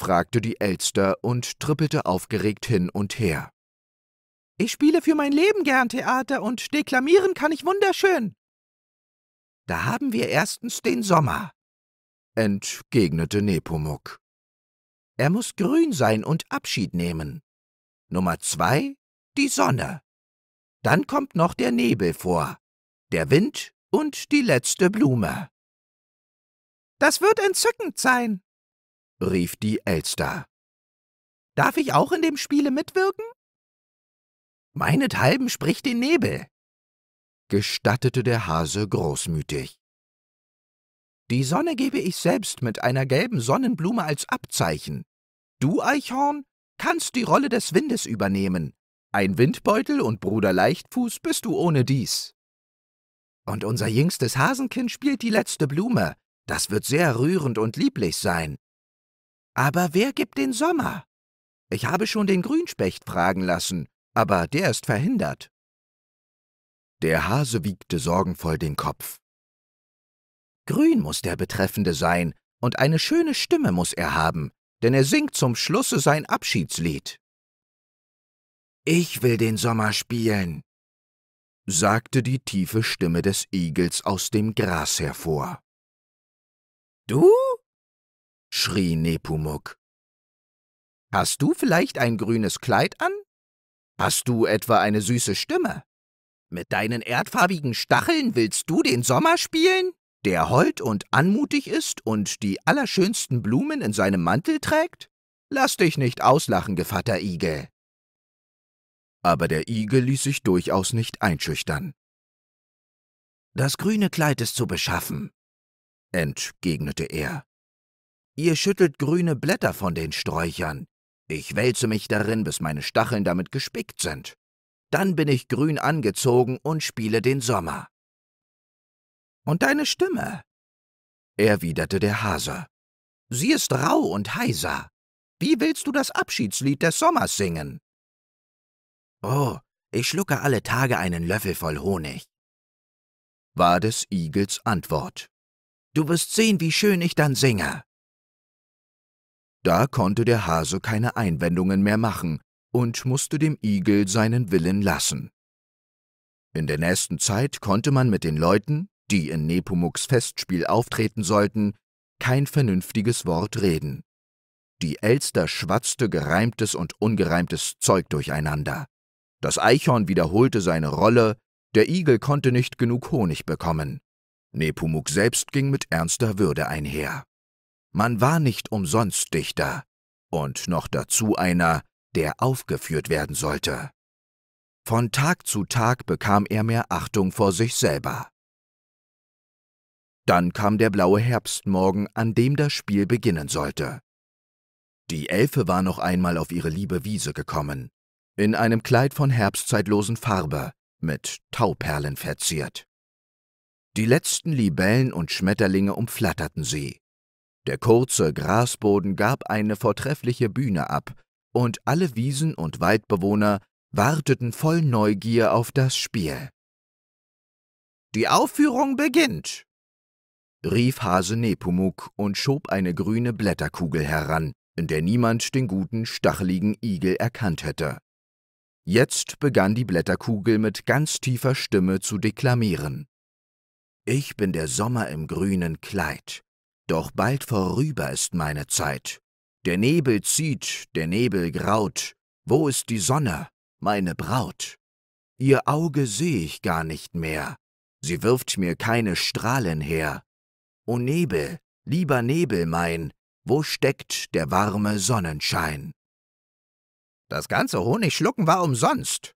fragte die Elster und trippelte aufgeregt hin und her. Ich spiele für mein Leben gern Theater und deklamieren kann ich wunderschön. Da haben wir erstens den Sommer, entgegnete Nepomuk. Er muss grün sein und Abschied nehmen. Nummer zwei, die Sonne. Dann kommt noch der Nebel vor, der Wind und die letzte Blume. Das wird entzückend sein, rief die Elster. Darf ich auch in dem Spiele mitwirken? Meinethalben spricht den Nebel, gestattete der Hase großmütig. Die Sonne gebe ich selbst mit einer gelben Sonnenblume als Abzeichen. Du, Eichhorn, kannst die Rolle des Windes übernehmen. Ein Windbeutel und Bruder Leichtfuß bist du ohne dies. Und unser jüngstes Hasenkind spielt die letzte Blume. Das wird sehr rührend und lieblich sein. Aber wer gibt den Sommer? Ich habe schon den Grünspecht fragen lassen, aber der ist verhindert. Der Hase wiegte sorgenvoll den Kopf. Grün muß der Betreffende sein, und eine schöne Stimme muß er haben, denn er singt zum Schlusse sein Abschiedslied. Ich will den Sommer spielen, sagte die tiefe Stimme des Igels aus dem Gras hervor. Du? schrie Nepomuk. Hast du vielleicht ein grünes Kleid an? Hast du etwa eine süße Stimme? Mit deinen erdfarbigen Stacheln willst du den Sommer spielen? der hold und anmutig ist und die allerschönsten Blumen in seinem Mantel trägt? Lass dich nicht auslachen, Gevatter Igel. Aber der Igel ließ sich durchaus nicht einschüchtern. Das grüne Kleid ist zu beschaffen, entgegnete er. Ihr schüttelt grüne Blätter von den Sträuchern. Ich wälze mich darin, bis meine Stacheln damit gespickt sind. Dann bin ich grün angezogen und spiele den Sommer. Und deine Stimme? erwiderte der Hase. Sie ist rau und heiser. Wie willst du das Abschiedslied des Sommers singen? Oh, ich schlucke alle Tage einen Löffel voll Honig, war des Igels Antwort. Du wirst sehen, wie schön ich dann singe. Da konnte der Hase keine Einwendungen mehr machen und musste dem Igel seinen Willen lassen. In der nächsten Zeit konnte man mit den Leuten, die in Nepomuks Festspiel auftreten sollten, kein vernünftiges Wort reden. Die Elster schwatzte gereimtes und ungereimtes Zeug durcheinander. Das Eichhorn wiederholte seine Rolle, der Igel konnte nicht genug Honig bekommen. Nepomuk selbst ging mit ernster Würde einher. Man war nicht umsonst Dichter, und noch dazu einer, der aufgeführt werden sollte. Von Tag zu Tag bekam er mehr Achtung vor sich selber. Dann kam der blaue Herbstmorgen, an dem das Spiel beginnen sollte. Die Elfe war noch einmal auf ihre liebe Wiese gekommen, in einem Kleid von herbstzeitlosen Farbe, mit Tauperlen verziert. Die letzten Libellen und Schmetterlinge umflatterten sie. Der kurze Grasboden gab eine vortreffliche Bühne ab, und alle Wiesen und Waldbewohner warteten voll Neugier auf das Spiel. Die Aufführung beginnt, rief Hase Nepomuk und schob eine grüne Blätterkugel heran, in der niemand den guten, stacheligen Igel erkannt hätte. Jetzt begann die Blätterkugel mit ganz tiefer Stimme zu deklamieren. Ich bin der Sommer im grünen Kleid, doch bald vorüber ist meine Zeit. Der Nebel zieht, der Nebel graut, wo ist die Sonne, meine Braut? Ihr Auge sehe ich gar nicht mehr, sie wirft mir keine Strahlen her, O Nebel, lieber Nebel mein, wo steckt der warme Sonnenschein? Das ganze Honigschlucken war umsonst,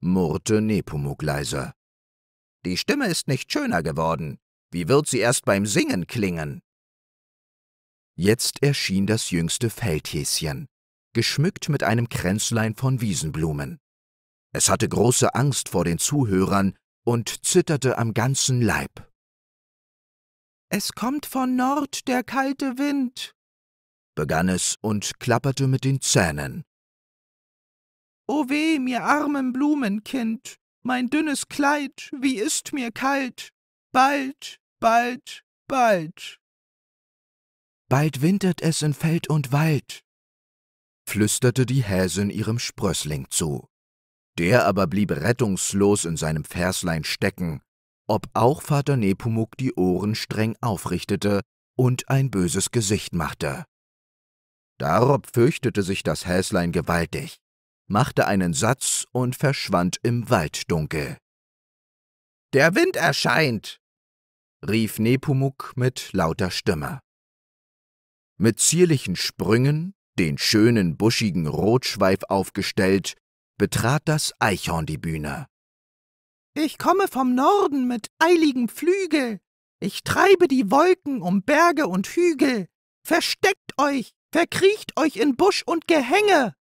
murrte Nepomuk leise. Die Stimme ist nicht schöner geworden. Wie wird sie erst beim Singen klingen? Jetzt erschien das jüngste Feldhäschen, geschmückt mit einem Kränzlein von Wiesenblumen. Es hatte große Angst vor den Zuhörern und zitterte am ganzen Leib. Es kommt von Nord der kalte Wind, begann es und klapperte mit den Zähnen. O weh, mir armen Blumenkind, mein dünnes Kleid, wie ist mir kalt, bald, bald, bald. Bald wintert es in Feld und Wald, flüsterte die Häsin ihrem Sprössling zu. Der aber blieb rettungslos in seinem Verslein stecken ob auch Vater Nepomuk die Ohren streng aufrichtete und ein böses Gesicht machte. Darob fürchtete sich das Häslein gewaltig, machte einen Satz und verschwand im Walddunkel. Der Wind erscheint! rief Nepomuk mit lauter Stimme. Mit zierlichen Sprüngen, den schönen buschigen Rotschweif aufgestellt, betrat das Eichhorn die Bühne. Ich komme vom Norden mit eiligem Flügel. Ich treibe die Wolken um Berge und Hügel. Versteckt euch, verkriecht euch in Busch und Gehänge.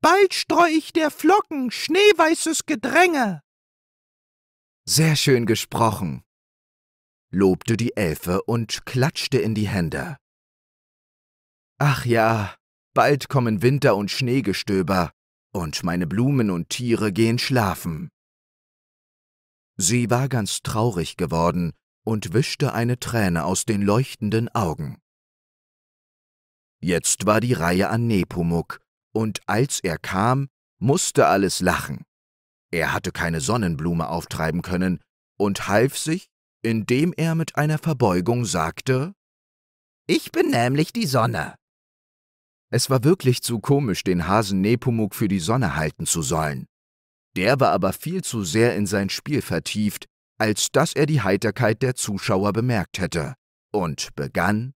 Bald streu ich der Flocken schneeweißes Gedränge. Sehr schön gesprochen, lobte die Elfe und klatschte in die Hände. Ach ja, bald kommen Winter und Schneegestöber, und meine Blumen und Tiere gehen schlafen. Sie war ganz traurig geworden und wischte eine Träne aus den leuchtenden Augen. Jetzt war die Reihe an Nepomuk, und als er kam, musste alles lachen. Er hatte keine Sonnenblume auftreiben können und half sich, indem er mit einer Verbeugung sagte, »Ich bin nämlich die Sonne.« Es war wirklich zu komisch, den Hasen Nepomuk für die Sonne halten zu sollen. Der war aber viel zu sehr in sein Spiel vertieft, als dass er die Heiterkeit der Zuschauer bemerkt hätte, und begann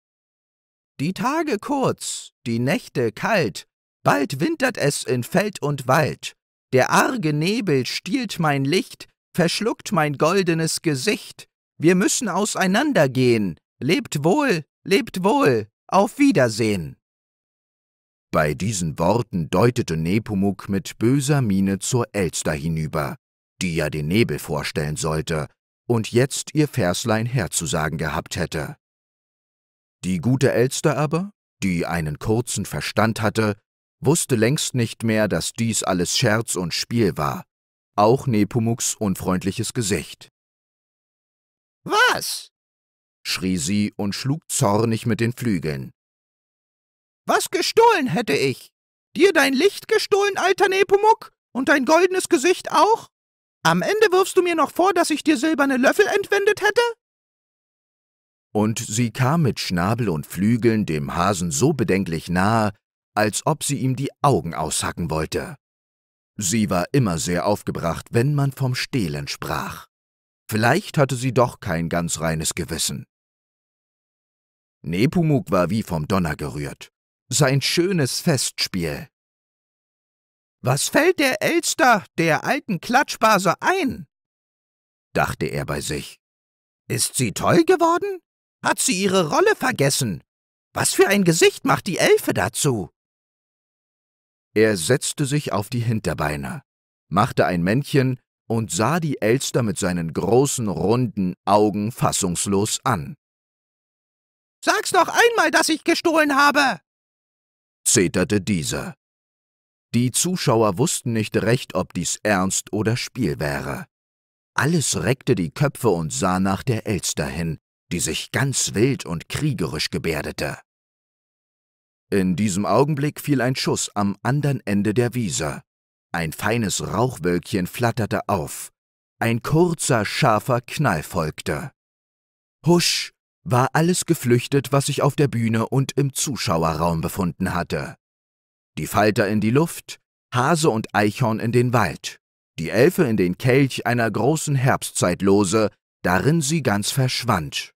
Die Tage kurz, die Nächte kalt, bald wintert es in Feld und Wald, der arge Nebel stiehlt mein Licht, verschluckt mein goldenes Gesicht, wir müssen auseinandergehen, lebt wohl, lebt wohl, auf Wiedersehen. Bei diesen Worten deutete Nepomuk mit böser Miene zur Elster hinüber, die ja den Nebel vorstellen sollte und jetzt ihr Verslein herzusagen gehabt hätte. Die gute Elster aber, die einen kurzen Verstand hatte, wusste längst nicht mehr, dass dies alles Scherz und Spiel war, auch Nepomuks unfreundliches Gesicht. Was? schrie sie und schlug zornig mit den Flügeln. Was gestohlen hätte ich? Dir dein Licht gestohlen, alter Nepomuk? Und dein goldenes Gesicht auch? Am Ende wirfst du mir noch vor, dass ich dir silberne Löffel entwendet hätte? Und sie kam mit Schnabel und Flügeln dem Hasen so bedenklich nahe, als ob sie ihm die Augen aushacken wollte. Sie war immer sehr aufgebracht, wenn man vom Stehlen sprach. Vielleicht hatte sie doch kein ganz reines Gewissen. Nepomuk war wie vom Donner gerührt sein schönes Festspiel. Was fällt der Elster der alten Klatschbase ein? dachte er bei sich. Ist sie toll geworden? Hat sie ihre Rolle vergessen? Was für ein Gesicht macht die Elfe dazu? Er setzte sich auf die Hinterbeine, machte ein Männchen und sah die Elster mit seinen großen, runden Augen fassungslos an. Sag's noch einmal, dass ich gestohlen habe, zeterte dieser. Die Zuschauer wussten nicht recht, ob dies Ernst oder Spiel wäre. Alles reckte die Köpfe und sah nach der Elster hin, die sich ganz wild und kriegerisch gebärdete. In diesem Augenblick fiel ein Schuss am anderen Ende der Wiese. Ein feines Rauchwölkchen flatterte auf. Ein kurzer, scharfer Knall folgte. Husch! war alles geflüchtet, was sich auf der Bühne und im Zuschauerraum befunden hatte. Die Falter in die Luft, Hase und Eichhorn in den Wald, die Elfe in den Kelch einer großen Herbstzeitlose, darin sie ganz verschwand.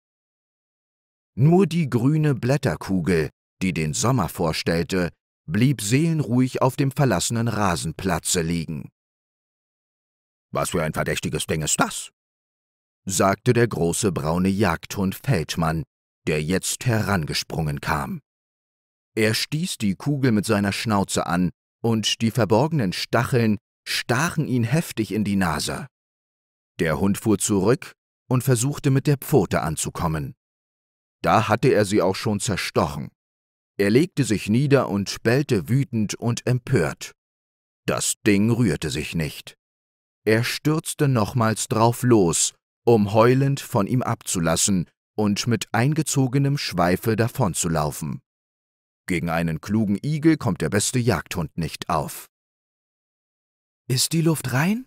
Nur die grüne Blätterkugel, die den Sommer vorstellte, blieb seelenruhig auf dem verlassenen Rasenplatze liegen. Was für ein verdächtiges Ding ist das? sagte der große braune Jagdhund Feldmann, der jetzt herangesprungen kam. Er stieß die Kugel mit seiner Schnauze an, und die verborgenen Stacheln stachen ihn heftig in die Nase. Der Hund fuhr zurück und versuchte mit der Pfote anzukommen. Da hatte er sie auch schon zerstochen. Er legte sich nieder und bellte wütend und empört. Das Ding rührte sich nicht. Er stürzte nochmals drauf los um heulend von ihm abzulassen und mit eingezogenem Schweife davonzulaufen. Gegen einen klugen Igel kommt der beste Jagdhund nicht auf. Ist die Luft rein?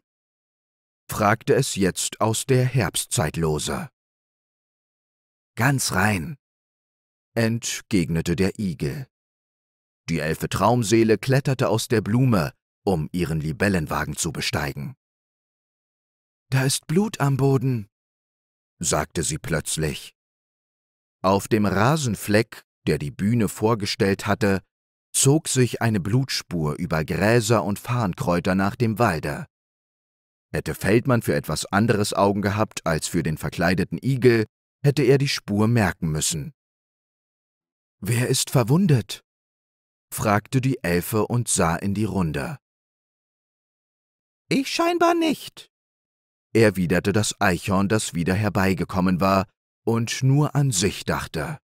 fragte es jetzt aus der Herbstzeitlose. Ganz rein, entgegnete der Igel. Die Elfe Traumseele kletterte aus der Blume, um ihren Libellenwagen zu besteigen. Da ist Blut am Boden, sagte sie plötzlich. Auf dem Rasenfleck, der die Bühne vorgestellt hatte, zog sich eine Blutspur über Gräser und Farnkräuter nach dem Walde. Hätte Feldmann für etwas anderes Augen gehabt als für den verkleideten Igel, hätte er die Spur merken müssen. Wer ist verwundet? fragte die Elfe und sah in die Runde. Ich scheinbar nicht, erwiderte das Eichhorn, das wieder herbeigekommen war und nur an sich dachte.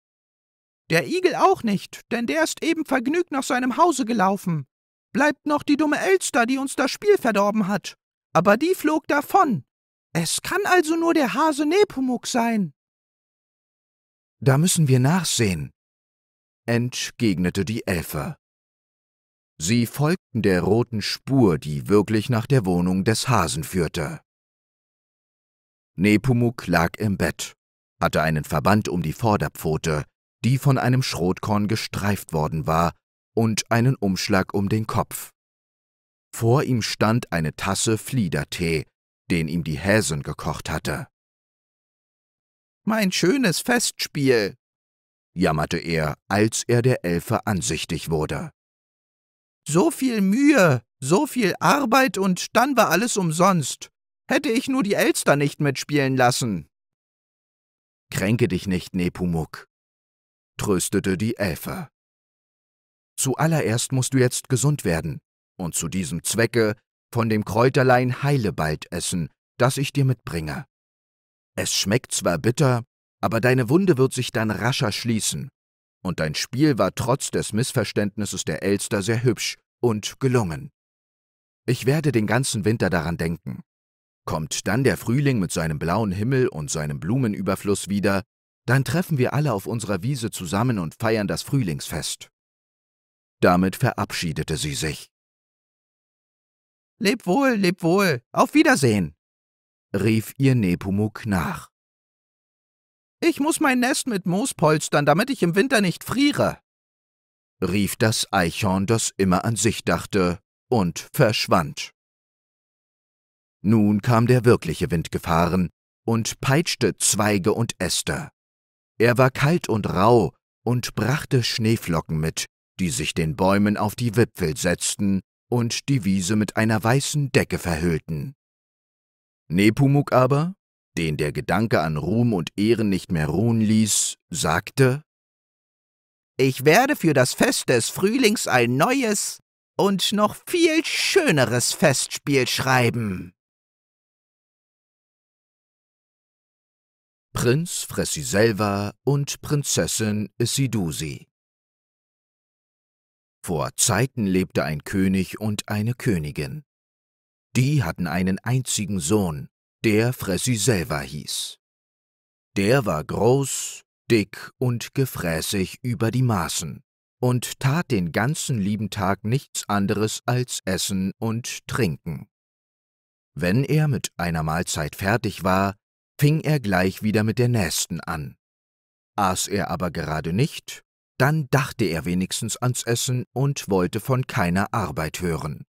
Der Igel auch nicht, denn der ist eben vergnügt nach seinem Hause gelaufen. Bleibt noch die dumme Elster, die uns das Spiel verdorben hat. Aber die flog davon. Es kann also nur der Hase Nepomuk sein. Da müssen wir nachsehen, entgegnete die Elfe. Sie folgten der roten Spur, die wirklich nach der Wohnung des Hasen führte. Nepomuk lag im Bett, hatte einen Verband um die Vorderpfote, die von einem Schrotkorn gestreift worden war, und einen Umschlag um den Kopf. Vor ihm stand eine Tasse Fliedertee, den ihm die Häsin gekocht hatte. Mein schönes Festspiel, jammerte er, als er der Elfe ansichtig wurde. So viel Mühe, so viel Arbeit und dann war alles umsonst. Hätte ich nur die Elster nicht mitspielen lassen. Kränke dich nicht, Nepomuk, tröstete die Elfe. Zuallererst musst du jetzt gesund werden und zu diesem Zwecke von dem Kräuterlein Heilebald essen, das ich dir mitbringe. Es schmeckt zwar bitter, aber deine Wunde wird sich dann rascher schließen, und dein Spiel war trotz des Missverständnisses der Elster sehr hübsch und gelungen. Ich werde den ganzen Winter daran denken. Kommt dann der Frühling mit seinem blauen Himmel und seinem Blumenüberfluss wieder, dann treffen wir alle auf unserer Wiese zusammen und feiern das Frühlingsfest. Damit verabschiedete sie sich. Leb wohl, leb wohl, auf Wiedersehen, rief ihr Nepomuk nach. Ich muss mein Nest mit Moos polstern, damit ich im Winter nicht friere, rief das Eichhorn, das immer an sich dachte, und verschwand. Nun kam der wirkliche Wind gefahren und peitschte Zweige und Äste. Er war kalt und rau und brachte Schneeflocken mit, die sich den Bäumen auf die Wipfel setzten und die Wiese mit einer weißen Decke verhüllten. Nepomuk aber, den der Gedanke an Ruhm und Ehren nicht mehr ruhen ließ, sagte Ich werde für das Fest des Frühlings ein neues und noch viel schöneres Festspiel schreiben. Prinz Fressiselva und Prinzessin Isidusi. Vor Zeiten lebte ein König und eine Königin. Die hatten einen einzigen Sohn, der Fressiselva hieß. Der war groß, dick und gefräßig über die Maßen und tat den ganzen lieben Tag nichts anderes als essen und trinken. Wenn er mit einer Mahlzeit fertig war, fing er gleich wieder mit der nächsten an. Aß er aber gerade nicht, dann dachte er wenigstens ans Essen und wollte von keiner Arbeit hören.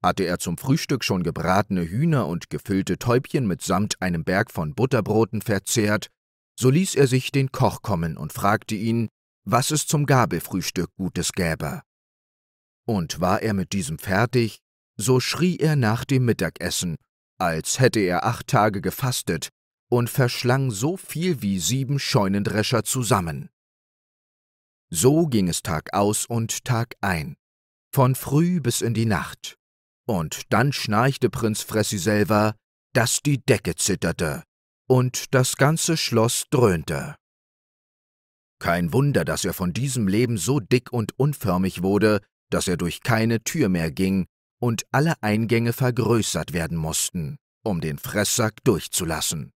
Hatte er zum Frühstück schon gebratene Hühner und gefüllte Täubchen mitsamt einem Berg von Butterbroten verzehrt, so ließ er sich den Koch kommen und fragte ihn, was es zum Gabelfrühstück Gutes gäbe. Und war er mit diesem fertig, so schrie er nach dem Mittagessen, als hätte er acht Tage gefastet, und verschlang so viel wie sieben Scheunendrescher zusammen. So ging es Tag aus und Tag ein, von früh bis in die Nacht. Und dann schnarchte Prinz Fressi selber, dass die Decke zitterte und das ganze Schloss dröhnte. Kein Wunder, dass er von diesem Leben so dick und unförmig wurde, dass er durch keine Tür mehr ging und alle Eingänge vergrößert werden mussten, um den Fresssack durchzulassen.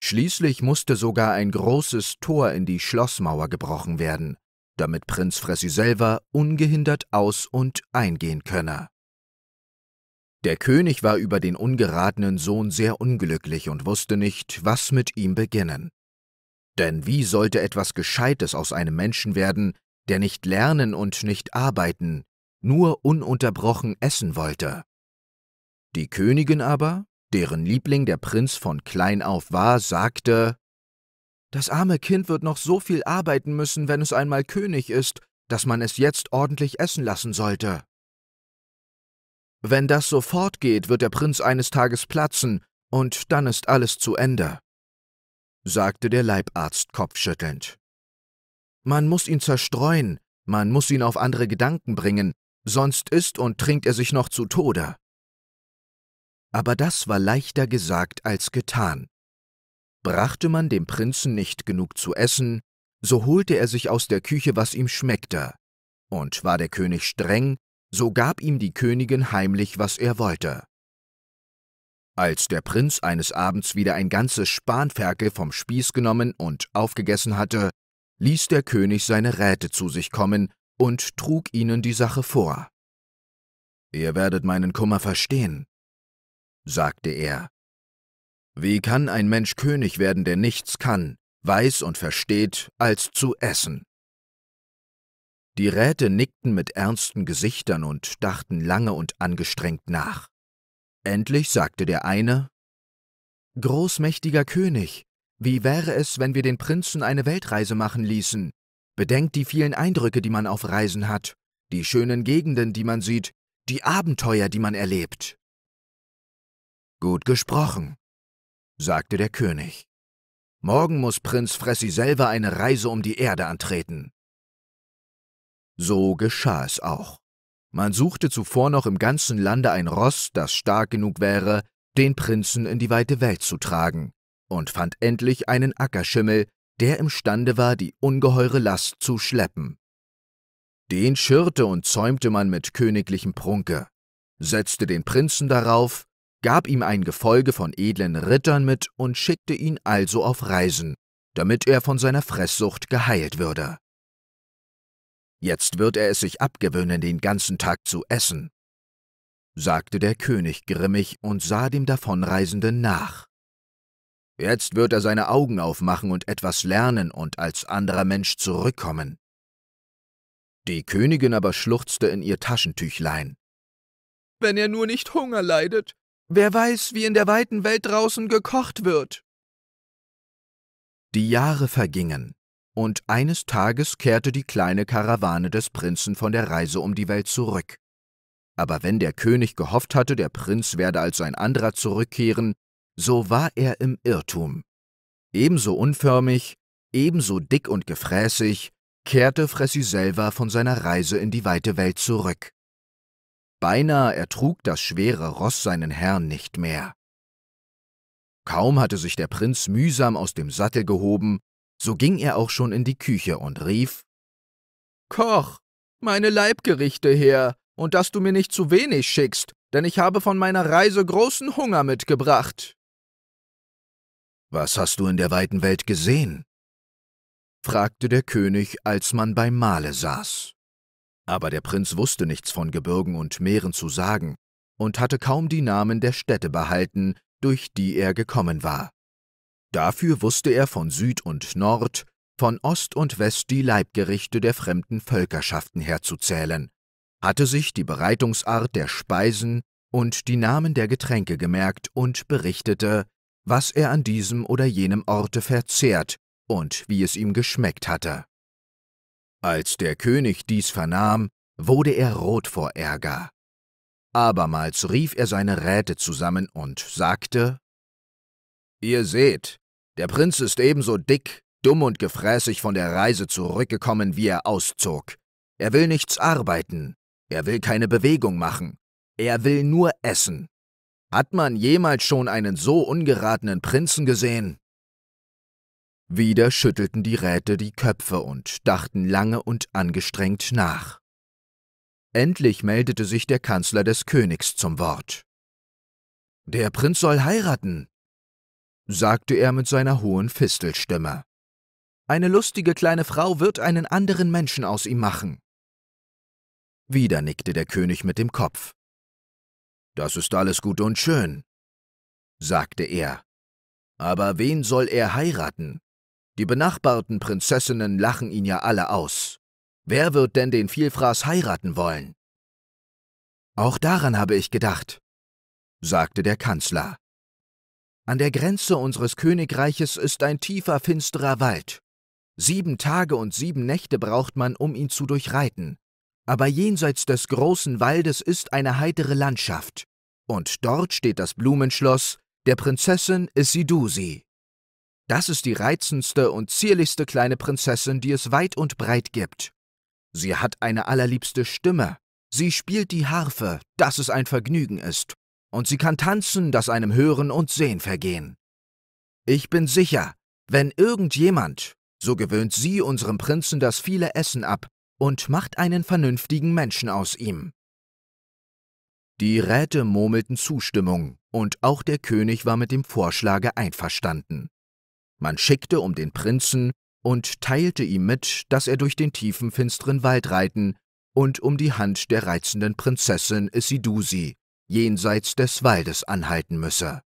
Schließlich musste sogar ein großes Tor in die Schlossmauer gebrochen werden, damit Prinz Fressi selber ungehindert aus- und eingehen könne. Der König war über den ungeratenen Sohn sehr unglücklich und wusste nicht, was mit ihm beginnen. Denn wie sollte etwas Gescheites aus einem Menschen werden, der nicht lernen und nicht arbeiten, nur ununterbrochen essen wollte? Die Königin aber, deren Liebling der Prinz von klein auf war, sagte Das arme Kind wird noch so viel arbeiten müssen, wenn es einmal König ist, dass man es jetzt ordentlich essen lassen sollte. Wenn das so fortgeht, wird der Prinz eines Tages platzen, und dann ist alles zu Ende, sagte der Leibarzt kopfschüttelnd. Man muss ihn zerstreuen, man muss ihn auf andere Gedanken bringen, sonst isst und trinkt er sich noch zu Tode aber das war leichter gesagt als getan. Brachte man dem Prinzen nicht genug zu essen, so holte er sich aus der Küche, was ihm schmeckte, und war der König streng, so gab ihm die Königin heimlich, was er wollte. Als der Prinz eines Abends wieder ein ganzes Spanferkel vom Spieß genommen und aufgegessen hatte, ließ der König seine Räte zu sich kommen und trug ihnen die Sache vor. Ihr werdet meinen Kummer verstehen, sagte er. Wie kann ein Mensch König werden, der nichts kann, weiß und versteht, als zu essen? Die Räte nickten mit ernsten Gesichtern und dachten lange und angestrengt nach. Endlich sagte der eine Großmächtiger König, wie wäre es, wenn wir den Prinzen eine Weltreise machen ließen? Bedenkt die vielen Eindrücke, die man auf Reisen hat, die schönen Gegenden, die man sieht, die Abenteuer, die man erlebt. Gut gesprochen, sagte der König. Morgen muss Prinz Fressi selber eine Reise um die Erde antreten. So geschah es auch. Man suchte zuvor noch im ganzen Lande ein Ross, das stark genug wäre, den Prinzen in die weite Welt zu tragen, und fand endlich einen Ackerschimmel, der imstande war, die ungeheure Last zu schleppen. Den schirrte und zäumte man mit königlichem Prunke, setzte den Prinzen darauf gab ihm ein Gefolge von edlen Rittern mit und schickte ihn also auf Reisen, damit er von seiner Fresssucht geheilt würde. Jetzt wird er es sich abgewöhnen, den ganzen Tag zu essen, sagte der König grimmig und sah dem Davonreisenden nach. Jetzt wird er seine Augen aufmachen und etwas lernen und als anderer Mensch zurückkommen. Die Königin aber schluchzte in ihr Taschentüchlein. Wenn er nur nicht Hunger leidet, Wer weiß, wie in der weiten Welt draußen gekocht wird. Die Jahre vergingen, und eines Tages kehrte die kleine Karawane des Prinzen von der Reise um die Welt zurück. Aber wenn der König gehofft hatte, der Prinz werde als ein anderer zurückkehren, so war er im Irrtum. Ebenso unförmig, ebenso dick und gefräßig, kehrte Fressi selber von seiner Reise in die weite Welt zurück. Beinahe ertrug das schwere Ross seinen Herrn nicht mehr. Kaum hatte sich der Prinz mühsam aus dem Sattel gehoben, so ging er auch schon in die Küche und rief Koch, meine Leibgerichte her, und dass du mir nicht zu wenig schickst, denn ich habe von meiner Reise großen Hunger mitgebracht. Was hast du in der weiten Welt gesehen? fragte der König, als man beim Mahle saß. Aber der Prinz wusste nichts von Gebirgen und Meeren zu sagen und hatte kaum die Namen der Städte behalten, durch die er gekommen war. Dafür wusste er von Süd und Nord, von Ost und West die Leibgerichte der fremden Völkerschaften herzuzählen, hatte sich die Bereitungsart der Speisen und die Namen der Getränke gemerkt und berichtete, was er an diesem oder jenem Orte verzehrt und wie es ihm geschmeckt hatte. Als der König dies vernahm, wurde er rot vor Ärger. Abermals rief er seine Räte zusammen und sagte Ihr seht, der Prinz ist ebenso dick, dumm und gefräßig von der Reise zurückgekommen, wie er auszog. Er will nichts arbeiten, er will keine Bewegung machen, er will nur essen. Hat man jemals schon einen so ungeratenen Prinzen gesehen? Wieder schüttelten die Räte die Köpfe und dachten lange und angestrengt nach. Endlich meldete sich der Kanzler des Königs zum Wort. Der Prinz soll heiraten, sagte er mit seiner hohen Fistelstimme. Eine lustige kleine Frau wird einen anderen Menschen aus ihm machen. Wieder nickte der König mit dem Kopf. Das ist alles gut und schön, sagte er. Aber wen soll er heiraten? Die benachbarten Prinzessinnen lachen ihn ja alle aus. Wer wird denn den Vielfraß heiraten wollen? Auch daran habe ich gedacht, sagte der Kanzler. An der Grenze unseres Königreiches ist ein tiefer, finsterer Wald. Sieben Tage und sieben Nächte braucht man, um ihn zu durchreiten. Aber jenseits des großen Waldes ist eine heitere Landschaft. Und dort steht das Blumenschloss der Prinzessin Isidusi. Das ist die reizendste und zierlichste kleine Prinzessin, die es weit und breit gibt. Sie hat eine allerliebste Stimme. Sie spielt die Harfe, dass es ein Vergnügen ist. Und sie kann tanzen, dass einem Hören und Sehen vergehen. Ich bin sicher, wenn irgendjemand, so gewöhnt sie unserem Prinzen das viele Essen ab und macht einen vernünftigen Menschen aus ihm. Die Räte murmelten Zustimmung, und auch der König war mit dem Vorschlage einverstanden. Man schickte um den Prinzen und teilte ihm mit, dass er durch den tiefen, finsteren Wald reiten und um die Hand der reizenden Prinzessin Isidusi jenseits des Waldes anhalten müsse.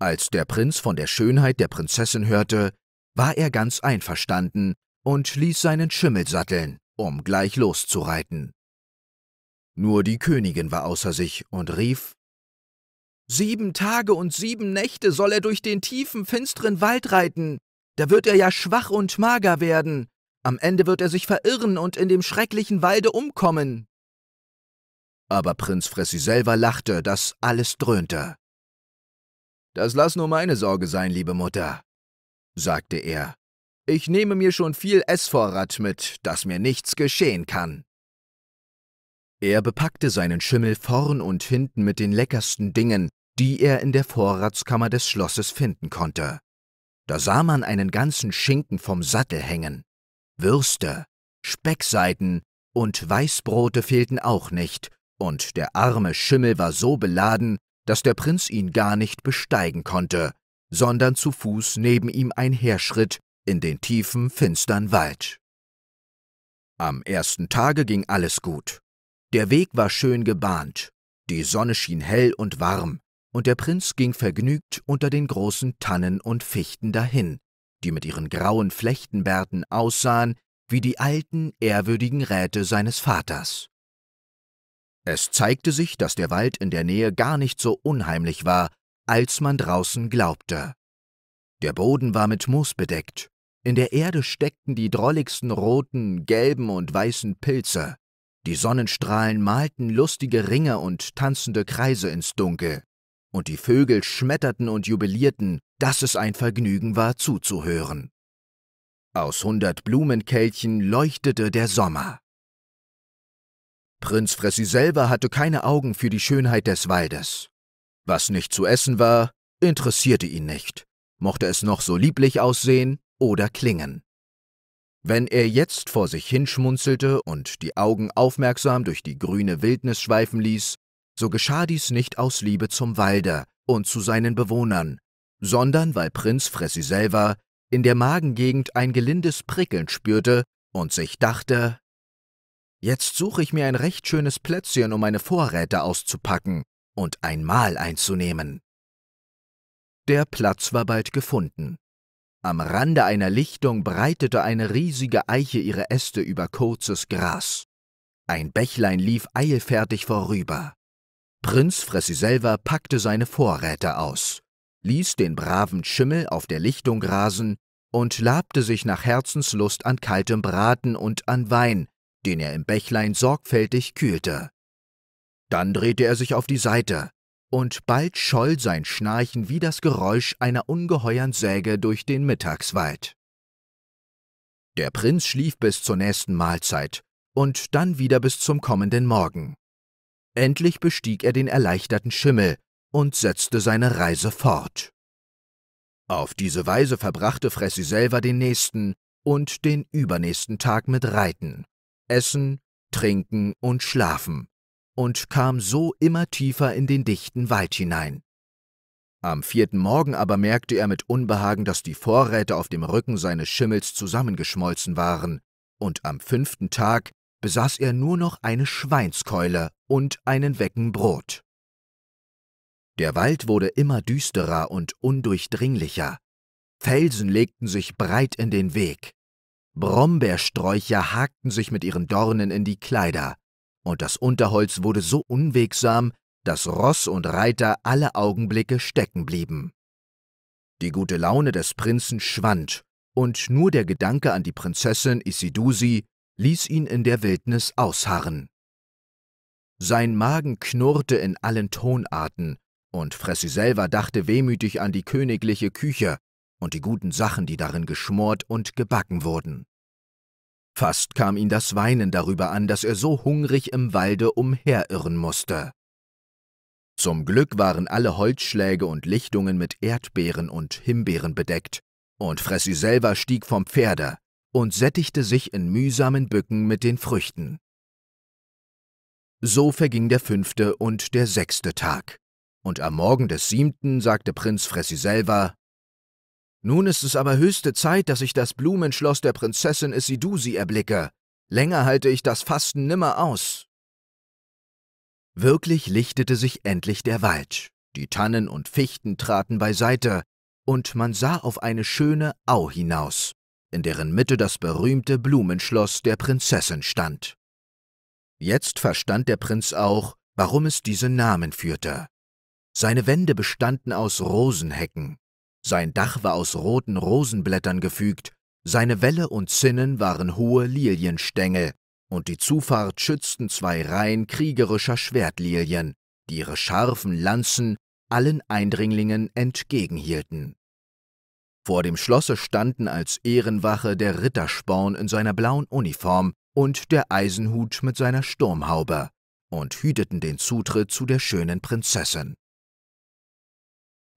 Als der Prinz von der Schönheit der Prinzessin hörte, war er ganz einverstanden und ließ seinen Schimmel satteln, um gleich loszureiten. Nur die Königin war außer sich und rief Sieben Tage und sieben Nächte soll er durch den tiefen, finsteren Wald reiten. Da wird er ja schwach und mager werden. Am Ende wird er sich verirren und in dem schrecklichen Walde umkommen. Aber Prinz Fressi selber lachte, dass alles dröhnte. Das lass nur meine Sorge sein, liebe Mutter, sagte er. Ich nehme mir schon viel Essvorrat mit, dass mir nichts geschehen kann. Er bepackte seinen Schimmel vorn und hinten mit den leckersten Dingen, die er in der Vorratskammer des Schlosses finden konnte. Da sah man einen ganzen Schinken vom Sattel hängen. Würste, Speckseiten und Weißbrote fehlten auch nicht, und der arme Schimmel war so beladen, dass der Prinz ihn gar nicht besteigen konnte, sondern zu Fuß neben ihm einherschritt in den tiefen, finstern Wald. Am ersten Tage ging alles gut. Der Weg war schön gebahnt, die Sonne schien hell und warm, und der Prinz ging vergnügt unter den großen Tannen und Fichten dahin, die mit ihren grauen Flechtenbärten aussahen wie die alten, ehrwürdigen Räte seines Vaters. Es zeigte sich, dass der Wald in der Nähe gar nicht so unheimlich war, als man draußen glaubte. Der Boden war mit Moos bedeckt, in der Erde steckten die drolligsten roten, gelben und weißen Pilze, die Sonnenstrahlen malten lustige Ringe und tanzende Kreise ins Dunkel, und die Vögel schmetterten und jubilierten, dass es ein Vergnügen war zuzuhören. Aus hundert Blumenkelchen leuchtete der Sommer. Prinz Fressi selber hatte keine Augen für die Schönheit des Waldes. Was nicht zu essen war, interessierte ihn nicht, mochte es noch so lieblich aussehen oder klingen. Wenn er jetzt vor sich hinschmunzelte und die Augen aufmerksam durch die grüne Wildnis schweifen ließ, so geschah dies nicht aus Liebe zum Walde und zu seinen Bewohnern, sondern weil Prinz Fresiselva in der Magengegend ein gelindes Prickeln spürte und sich dachte, jetzt suche ich mir ein recht schönes Plätzchen, um meine Vorräte auszupacken und ein Mahl einzunehmen. Der Platz war bald gefunden. Am Rande einer Lichtung breitete eine riesige Eiche ihre Äste über kurzes Gras. Ein Bächlein lief eilfertig vorüber. Prinz Fressiselva packte seine Vorräte aus, ließ den braven Schimmel auf der Lichtung grasen und labte sich nach Herzenslust an kaltem Braten und an Wein, den er im Bächlein sorgfältig kühlte. Dann drehte er sich auf die Seite, und bald scholl sein Schnarchen wie das Geräusch einer ungeheuern Säge durch den Mittagswald. Der Prinz schlief bis zur nächsten Mahlzeit und dann wieder bis zum kommenden Morgen. Endlich bestieg er den erleichterten Schimmel und setzte seine Reise fort. Auf diese Weise verbrachte Fressi selber den nächsten und den übernächsten Tag mit Reiten, Essen, Trinken und Schlafen und kam so immer tiefer in den dichten Wald hinein. Am vierten Morgen aber merkte er mit Unbehagen, dass die Vorräte auf dem Rücken seines Schimmels zusammengeschmolzen waren, und am fünften Tag besaß er nur noch eine Schweinskeule und einen Wecken Brot. Der Wald wurde immer düsterer und undurchdringlicher. Felsen legten sich breit in den Weg. Brombeersträucher hakten sich mit ihren Dornen in die Kleider, und das Unterholz wurde so unwegsam, dass Ross und Reiter alle Augenblicke stecken blieben. Die gute Laune des Prinzen schwand, und nur der Gedanke an die Prinzessin Isidusi ließ ihn in der Wildnis ausharren. Sein Magen knurrte in allen Tonarten, und Fressi selber dachte wehmütig an die königliche Küche und die guten Sachen, die darin geschmort und gebacken wurden. Fast kam ihn das Weinen darüber an, dass er so hungrig im Walde umherirren musste. Zum Glück waren alle Holzschläge und Lichtungen mit Erdbeeren und Himbeeren bedeckt, und Fressi selber stieg vom Pferde und sättigte sich in mühsamen Bücken mit den Früchten. So verging der fünfte und der sechste Tag. Und am Morgen des siebten sagte Prinz Fressi Fressiselva, nun ist es aber höchste Zeit, dass ich das Blumenschloss der Prinzessin Isidusi erblicke. Länger halte ich das Fasten nimmer aus. Wirklich lichtete sich endlich der Wald. Die Tannen und Fichten traten beiseite, und man sah auf eine schöne Au hinaus, in deren Mitte das berühmte Blumenschloss der Prinzessin stand. Jetzt verstand der Prinz auch, warum es diese Namen führte. Seine Wände bestanden aus Rosenhecken, sein Dach war aus roten Rosenblättern gefügt, seine Wälle und Zinnen waren hohe Lilienstängel, und die Zufahrt schützten zwei Reihen kriegerischer Schwertlilien, die ihre scharfen Lanzen allen Eindringlingen entgegenhielten. Vor dem Schlosse standen als Ehrenwache der Rittersporn in seiner blauen Uniform und der Eisenhut mit seiner Sturmhaube und hüteten den Zutritt zu der schönen Prinzessin.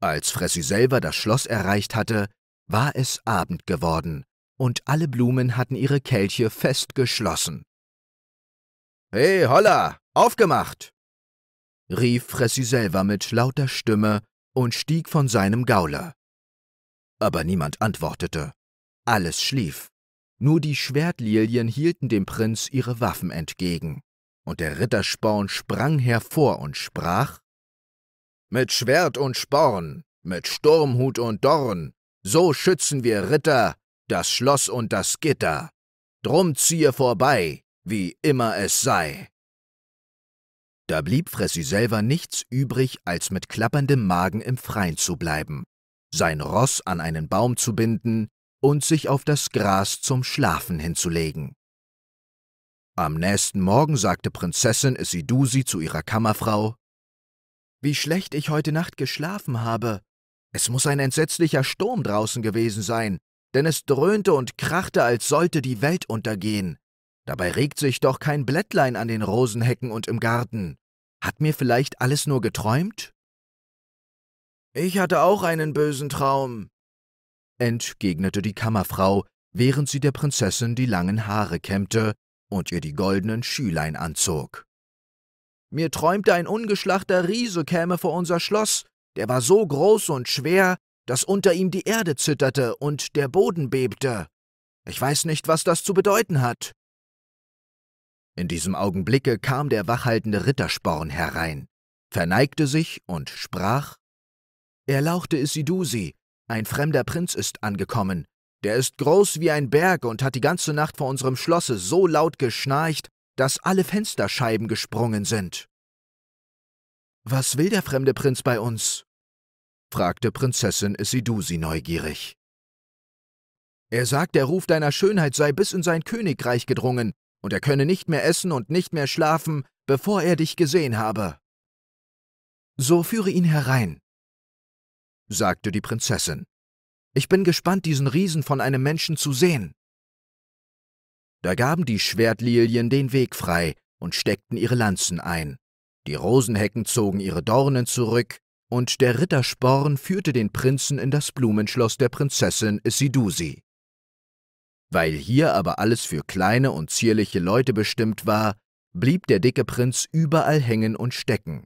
Als Fressi selber das Schloss erreicht hatte, war es Abend geworden und alle Blumen hatten ihre Kelche fest geschlossen. Hey, holla, aufgemacht! rief Fressi selber mit lauter Stimme und stieg von seinem Gauler. Aber niemand antwortete. Alles schlief. Nur die Schwertlilien hielten dem Prinz ihre Waffen entgegen, und der Rittersporn sprang hervor und sprach Mit Schwert und Sporn, mit Sturmhut und Dorn, so schützen wir Ritter das Schloss und das Gitter. Drum ziehe vorbei, wie immer es sei. Da blieb Fressi selber nichts übrig, als mit klapperndem Magen im Freien zu bleiben, sein Ross an einen Baum zu binden, und sich auf das Gras zum Schlafen hinzulegen. Am nächsten Morgen sagte Prinzessin Isidusi zu ihrer Kammerfrau, »Wie schlecht ich heute Nacht geschlafen habe. Es muss ein entsetzlicher Sturm draußen gewesen sein, denn es dröhnte und krachte, als sollte die Welt untergehen. Dabei regt sich doch kein Blättlein an den Rosenhecken und im Garten. Hat mir vielleicht alles nur geträumt?« »Ich hatte auch einen bösen Traum«, entgegnete die Kammerfrau, während sie der Prinzessin die langen Haare kämmte und ihr die goldenen Schülein anzog. Mir träumte ein ungeschlachter Riese käme vor unser Schloss, der war so groß und schwer, dass unter ihm die Erde zitterte und der Boden bebte. Ich weiß nicht, was das zu bedeuten hat. In diesem Augenblicke kam der wachhaltende Rittersporn herein, verneigte sich und sprach Erlauchte Isidusi, ein fremder Prinz ist angekommen. Der ist groß wie ein Berg und hat die ganze Nacht vor unserem Schlosse so laut geschnarcht, dass alle Fensterscheiben gesprungen sind. Was will der fremde Prinz bei uns? fragte Prinzessin Isidusi neugierig. Er sagt, der Ruf deiner Schönheit sei bis in sein Königreich gedrungen, und er könne nicht mehr essen und nicht mehr schlafen, bevor er dich gesehen habe. So führe ihn herein, sagte die Prinzessin. Ich bin gespannt, diesen Riesen von einem Menschen zu sehen. Da gaben die Schwertlilien den Weg frei und steckten ihre Lanzen ein. Die Rosenhecken zogen ihre Dornen zurück, und der Rittersporn führte den Prinzen in das Blumenschloss der Prinzessin Isidusi. Weil hier aber alles für kleine und zierliche Leute bestimmt war, blieb der dicke Prinz überall hängen und stecken,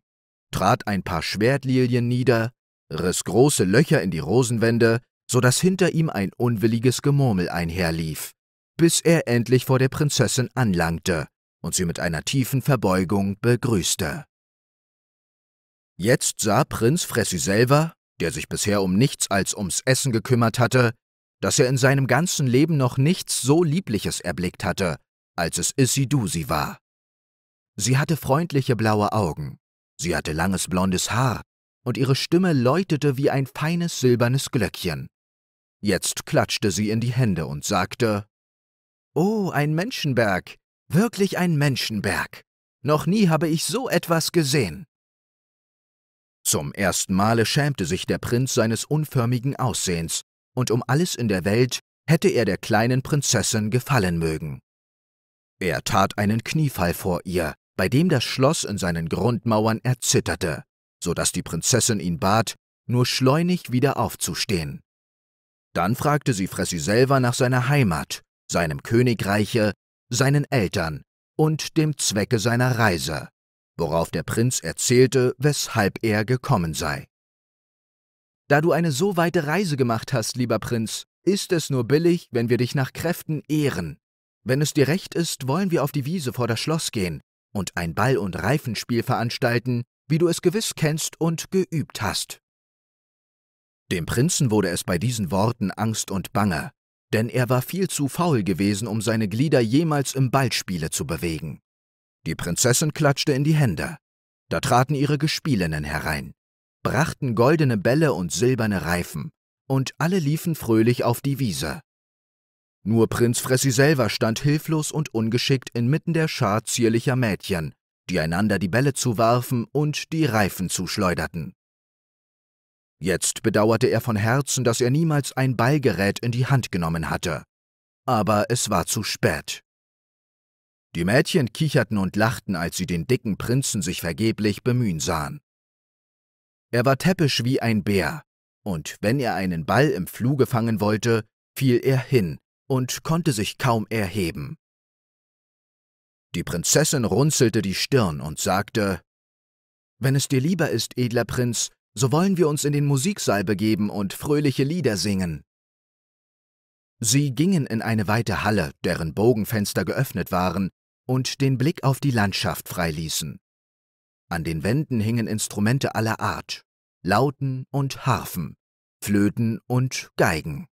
trat ein paar Schwertlilien nieder riss große Löcher in die Rosenwände, so dass hinter ihm ein unwilliges Gemurmel einherlief, bis er endlich vor der Prinzessin anlangte und sie mit einer tiefen Verbeugung begrüßte. Jetzt sah Prinz Fressiselva, der sich bisher um nichts als ums Essen gekümmert hatte, dass er in seinem ganzen Leben noch nichts so Liebliches erblickt hatte, als es Isidusi war. Sie hatte freundliche blaue Augen, sie hatte langes blondes Haar und ihre Stimme läutete wie ein feines silbernes Glöckchen. Jetzt klatschte sie in die Hände und sagte Oh, ein Menschenberg, wirklich ein Menschenberg. Noch nie habe ich so etwas gesehen. Zum ersten Male schämte sich der Prinz seines unförmigen Aussehens, und um alles in der Welt hätte er der kleinen Prinzessin gefallen mögen. Er tat einen Kniefall vor ihr, bei dem das Schloss in seinen Grundmauern erzitterte so dass die Prinzessin ihn bat, nur schleunig wieder aufzustehen. Dann fragte sie Fressi selber nach seiner Heimat, seinem Königreiche, seinen Eltern und dem Zwecke seiner Reise, worauf der Prinz erzählte, weshalb er gekommen sei. Da du eine so weite Reise gemacht hast, lieber Prinz, ist es nur billig, wenn wir dich nach Kräften ehren. Wenn es dir recht ist, wollen wir auf die Wiese vor das Schloss gehen und ein Ball- und Reifenspiel veranstalten, wie du es gewiss kennst und geübt hast. Dem Prinzen wurde es bei diesen Worten Angst und Banger, denn er war viel zu faul gewesen, um seine Glieder jemals im Ballspiele zu bewegen. Die Prinzessin klatschte in die Hände. Da traten ihre Gespielinnen herein, brachten goldene Bälle und silberne Reifen, und alle liefen fröhlich auf die Wiese. Nur Prinz Fressi selber stand hilflos und ungeschickt inmitten der Schar zierlicher Mädchen, die einander die Bälle zuwarfen und die Reifen zuschleuderten. Jetzt bedauerte er von Herzen, dass er niemals ein Ballgerät in die Hand genommen hatte. Aber es war zu spät. Die Mädchen kicherten und lachten, als sie den dicken Prinzen sich vergeblich bemühen sahen. Er war täppisch wie ein Bär, und wenn er einen Ball im Fluge fangen wollte, fiel er hin und konnte sich kaum erheben. Die Prinzessin runzelte die Stirn und sagte, »Wenn es dir lieber ist, edler Prinz, so wollen wir uns in den Musiksaal begeben und fröhliche Lieder singen.« Sie gingen in eine weite Halle, deren Bogenfenster geöffnet waren und den Blick auf die Landschaft freiließen. An den Wänden hingen Instrumente aller Art, Lauten und Harfen, Flöten und Geigen.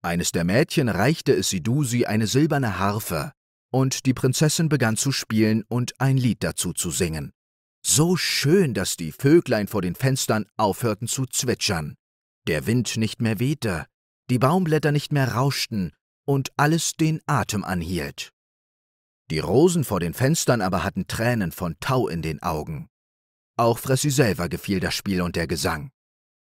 Eines der Mädchen reichte es Sidusi eine silberne Harfe, und die Prinzessin begann zu spielen und ein Lied dazu zu singen. So schön, dass die Vöglein vor den Fenstern aufhörten zu zwitschern, der Wind nicht mehr wehte, die Baumblätter nicht mehr rauschten und alles den Atem anhielt. Die Rosen vor den Fenstern aber hatten Tränen von Tau in den Augen. Auch Fressi selber gefiel das Spiel und der Gesang.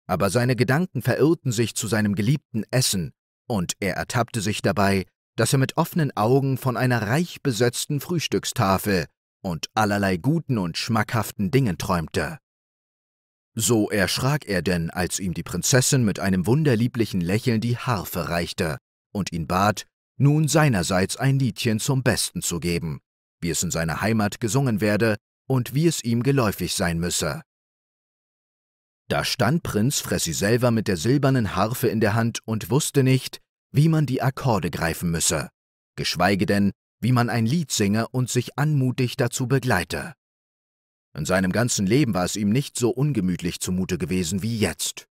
Aber seine Gedanken verirrten sich zu seinem geliebten Essen, und er ertappte sich dabei, dass er mit offenen Augen von einer reich besetzten Frühstückstafel und allerlei guten und schmackhaften Dingen träumte. So erschrak er denn, als ihm die Prinzessin mit einem wunderlieblichen Lächeln die Harfe reichte und ihn bat, nun seinerseits ein Liedchen zum Besten zu geben, wie es in seiner Heimat gesungen werde und wie es ihm geläufig sein müsse. Da stand Prinz Fressi selber mit der silbernen Harfe in der Hand und wusste nicht, wie man die Akkorde greifen müsse, geschweige denn, wie man ein Lied singe und sich anmutig dazu begleite. In seinem ganzen Leben war es ihm nicht so ungemütlich zumute gewesen wie jetzt.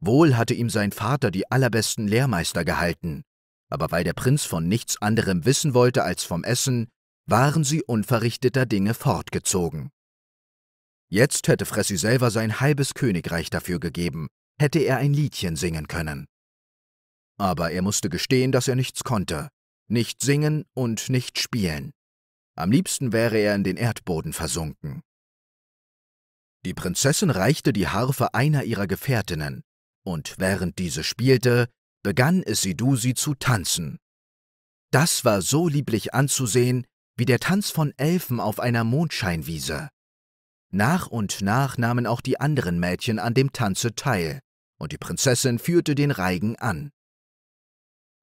Wohl hatte ihm sein Vater die allerbesten Lehrmeister gehalten, aber weil der Prinz von nichts anderem wissen wollte als vom Essen, waren sie unverrichteter Dinge fortgezogen. Jetzt hätte Fressi selber sein halbes Königreich dafür gegeben, hätte er ein Liedchen singen können aber er musste gestehen, dass er nichts konnte, nicht singen und nicht spielen. Am liebsten wäre er in den Erdboden versunken. Die Prinzessin reichte die Harfe einer ihrer Gefährtinnen, und während diese spielte, begann es zu tanzen. Das war so lieblich anzusehen, wie der Tanz von Elfen auf einer Mondscheinwiese. Nach und nach nahmen auch die anderen Mädchen an dem Tanze teil, und die Prinzessin führte den Reigen an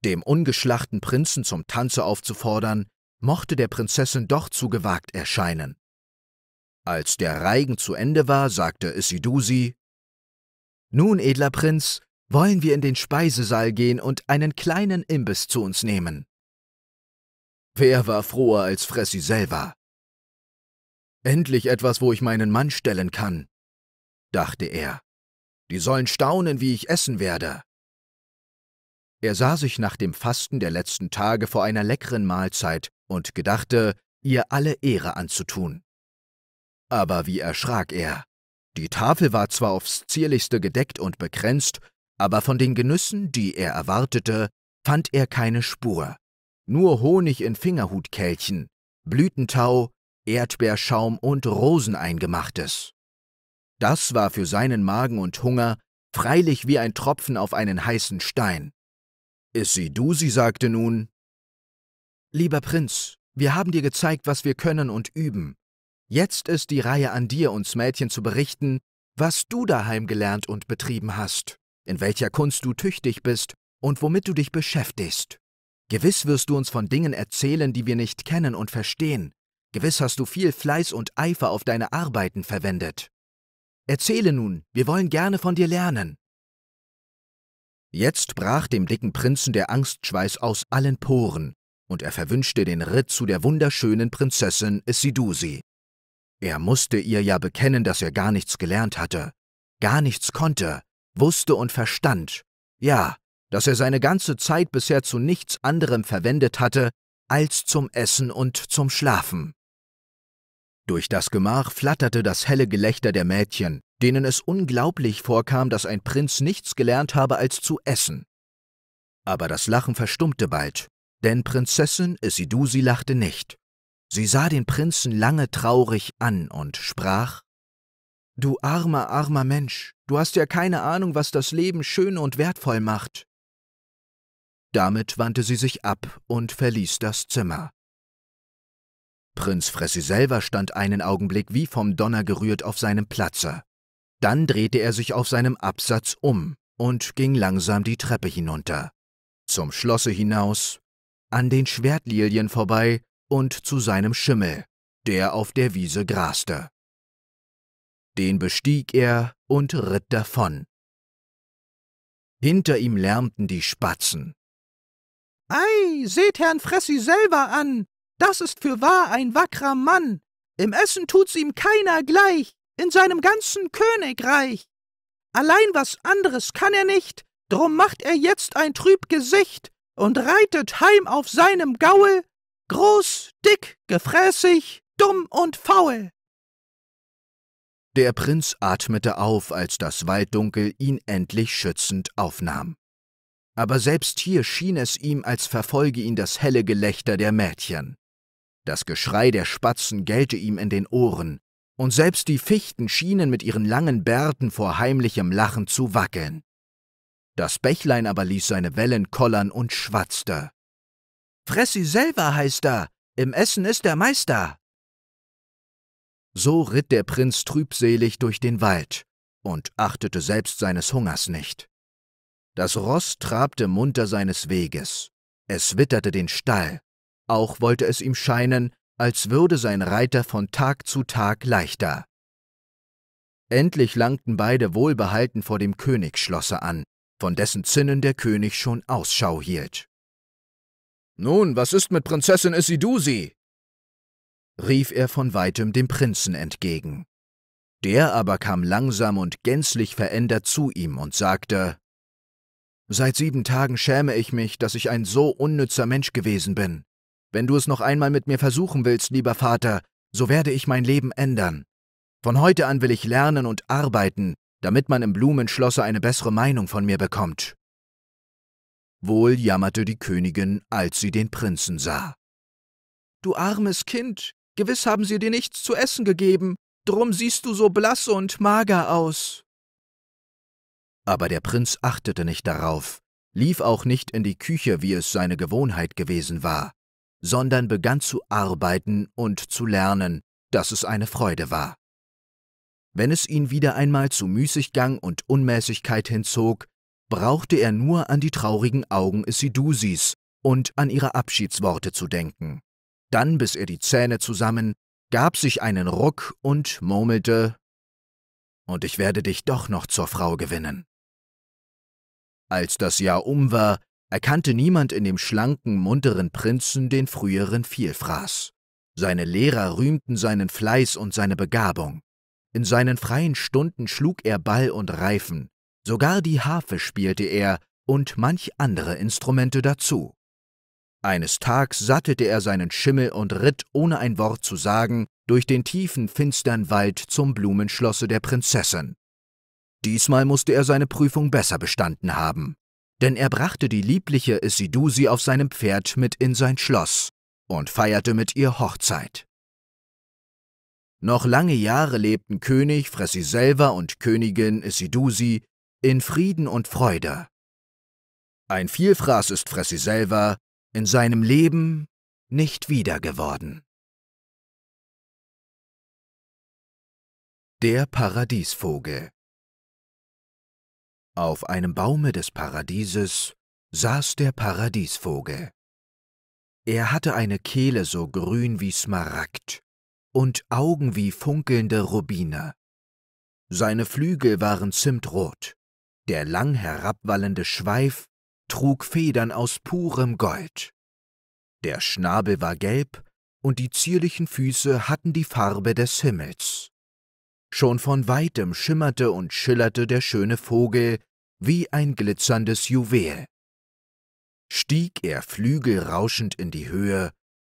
dem ungeschlachten Prinzen zum Tanze aufzufordern, mochte der Prinzessin doch zu gewagt erscheinen. Als der Reigen zu Ende war, sagte Isidusi, Nun, edler Prinz, wollen wir in den Speisesaal gehen und einen kleinen Imbiss zu uns nehmen. Wer war froher als Fressi selber? Endlich etwas, wo ich meinen Mann stellen kann, dachte er. Die sollen staunen, wie ich essen werde. Er sah sich nach dem Fasten der letzten Tage vor einer leckeren Mahlzeit und gedachte, ihr alle Ehre anzutun. Aber wie erschrak er! Die Tafel war zwar aufs zierlichste gedeckt und bekränzt, aber von den Genüssen, die er erwartete, fand er keine Spur. Nur Honig in Fingerhutkelchen, Blütentau, Erdbeerschaum und Roseneingemachtes. Das war für seinen Magen und Hunger freilich wie ein Tropfen auf einen heißen Stein. Ist sie du, sie sagte nun, Lieber Prinz, wir haben dir gezeigt, was wir können und üben. Jetzt ist die Reihe an dir, uns Mädchen zu berichten, was du daheim gelernt und betrieben hast, in welcher Kunst du tüchtig bist und womit du dich beschäftigst. Gewiss wirst du uns von Dingen erzählen, die wir nicht kennen und verstehen. Gewiss hast du viel Fleiß und Eifer auf deine Arbeiten verwendet. Erzähle nun, wir wollen gerne von dir lernen. Jetzt brach dem dicken Prinzen der Angstschweiß aus allen Poren, und er verwünschte den Ritt zu der wunderschönen Prinzessin Isidusi. Er musste ihr ja bekennen, dass er gar nichts gelernt hatte, gar nichts konnte, wusste und verstand, ja, dass er seine ganze Zeit bisher zu nichts anderem verwendet hatte, als zum Essen und zum Schlafen. Durch das Gemach flatterte das helle Gelächter der Mädchen, denen es unglaublich vorkam, dass ein Prinz nichts gelernt habe als zu essen. Aber das Lachen verstummte bald, denn Prinzessin Isidusi lachte nicht. Sie sah den Prinzen lange traurig an und sprach Du armer, armer Mensch, du hast ja keine Ahnung, was das Leben schön und wertvoll macht. Damit wandte sie sich ab und verließ das Zimmer. Prinz Fressi selber stand einen Augenblick wie vom Donner gerührt auf seinem Platze. Dann drehte er sich auf seinem Absatz um und ging langsam die Treppe hinunter. Zum Schlosse hinaus, an den Schwertlilien vorbei und zu seinem Schimmel, der auf der Wiese graste. Den bestieg er und ritt davon. Hinter ihm lärmten die Spatzen. Ei, seht Herrn Fressi selber an! Das ist fürwahr ein wackrer Mann! Im Essen tut's ihm keiner gleich! in seinem ganzen Königreich. Allein was anderes kann er nicht, drum macht er jetzt ein trüb Gesicht und reitet heim auf seinem Gaue, groß, dick, gefräßig, dumm und faul. Der Prinz atmete auf, als das Walddunkel ihn endlich schützend aufnahm. Aber selbst hier schien es ihm, als verfolge ihn das helle Gelächter der Mädchen. Das Geschrei der Spatzen gellte ihm in den Ohren, und selbst die Fichten schienen mit ihren langen Bärten vor heimlichem Lachen zu wackeln. Das Bächlein aber ließ seine Wellen kollern und schwatzte. Fress sie selber, heißt er, im Essen ist der Meister. So ritt der Prinz trübselig durch den Wald und achtete selbst seines Hungers nicht. Das Ross trabte munter seines Weges, es witterte den Stall, auch wollte es ihm scheinen, als würde sein Reiter von Tag zu Tag leichter. Endlich langten beide wohlbehalten vor dem Königsschlosse an, von dessen Zinnen der König schon Ausschau hielt. Nun, was ist mit Prinzessin Isidusi? rief er von weitem dem Prinzen entgegen. Der aber kam langsam und gänzlich verändert zu ihm und sagte Seit sieben Tagen schäme ich mich, dass ich ein so unnützer Mensch gewesen bin. Wenn du es noch einmal mit mir versuchen willst, lieber Vater, so werde ich mein Leben ändern. Von heute an will ich lernen und arbeiten, damit man im Blumenschlosse eine bessere Meinung von mir bekommt. Wohl jammerte die Königin, als sie den Prinzen sah. Du armes Kind, gewiss haben sie dir nichts zu essen gegeben, drum siehst du so blass und mager aus. Aber der Prinz achtete nicht darauf, lief auch nicht in die Küche, wie es seine Gewohnheit gewesen war sondern begann zu arbeiten und zu lernen, dass es eine Freude war. Wenn es ihn wieder einmal zu Müßiggang und Unmäßigkeit hinzog, brauchte er nur an die traurigen Augen Isidusis und an ihre Abschiedsworte zu denken. Dann biss er die Zähne zusammen, gab sich einen Ruck und murmelte Und ich werde dich doch noch zur Frau gewinnen. Als das Jahr um war, erkannte niemand in dem schlanken, munteren Prinzen den früheren Vielfraß. Seine Lehrer rühmten seinen Fleiß und seine Begabung. In seinen freien Stunden schlug er Ball und Reifen, sogar die Harfe spielte er und manch andere Instrumente dazu. Eines Tages sattelte er seinen Schimmel und ritt, ohne ein Wort zu sagen, durch den tiefen, finstern Wald zum Blumenschlosse der Prinzessin. Diesmal musste er seine Prüfung besser bestanden haben denn er brachte die liebliche Isidusi auf seinem Pferd mit in sein Schloss und feierte mit ihr Hochzeit. Noch lange Jahre lebten König Fresiselva und Königin Isidusi in Frieden und Freude. Ein Vielfraß ist Fresiselva in seinem Leben nicht wieder geworden. Der Paradiesvogel auf einem Baume des Paradieses saß der Paradiesvogel. Er hatte eine Kehle so grün wie Smaragd und Augen wie funkelnde Rubine. Seine Flügel waren zimtrot, der lang herabwallende Schweif trug Federn aus purem Gold. Der Schnabel war gelb und die zierlichen Füße hatten die Farbe des Himmels. Schon von weitem schimmerte und schillerte der schöne Vogel wie ein glitzerndes Juwel. Stieg er flügelrauschend in die Höhe,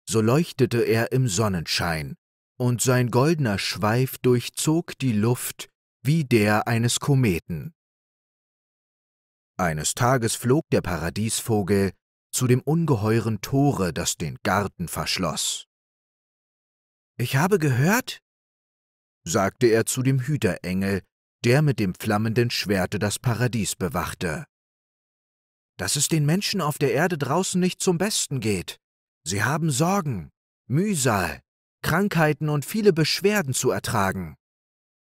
so leuchtete er im Sonnenschein, und sein goldener Schweif durchzog die Luft wie der eines Kometen. Eines Tages flog der Paradiesvogel zu dem ungeheuren Tore, das den Garten verschloss. Ich habe gehört, sagte er zu dem Hüterengel, der mit dem flammenden Schwerte das Paradies bewachte. Dass es den Menschen auf der Erde draußen nicht zum Besten geht. Sie haben Sorgen, Mühsal, Krankheiten und viele Beschwerden zu ertragen.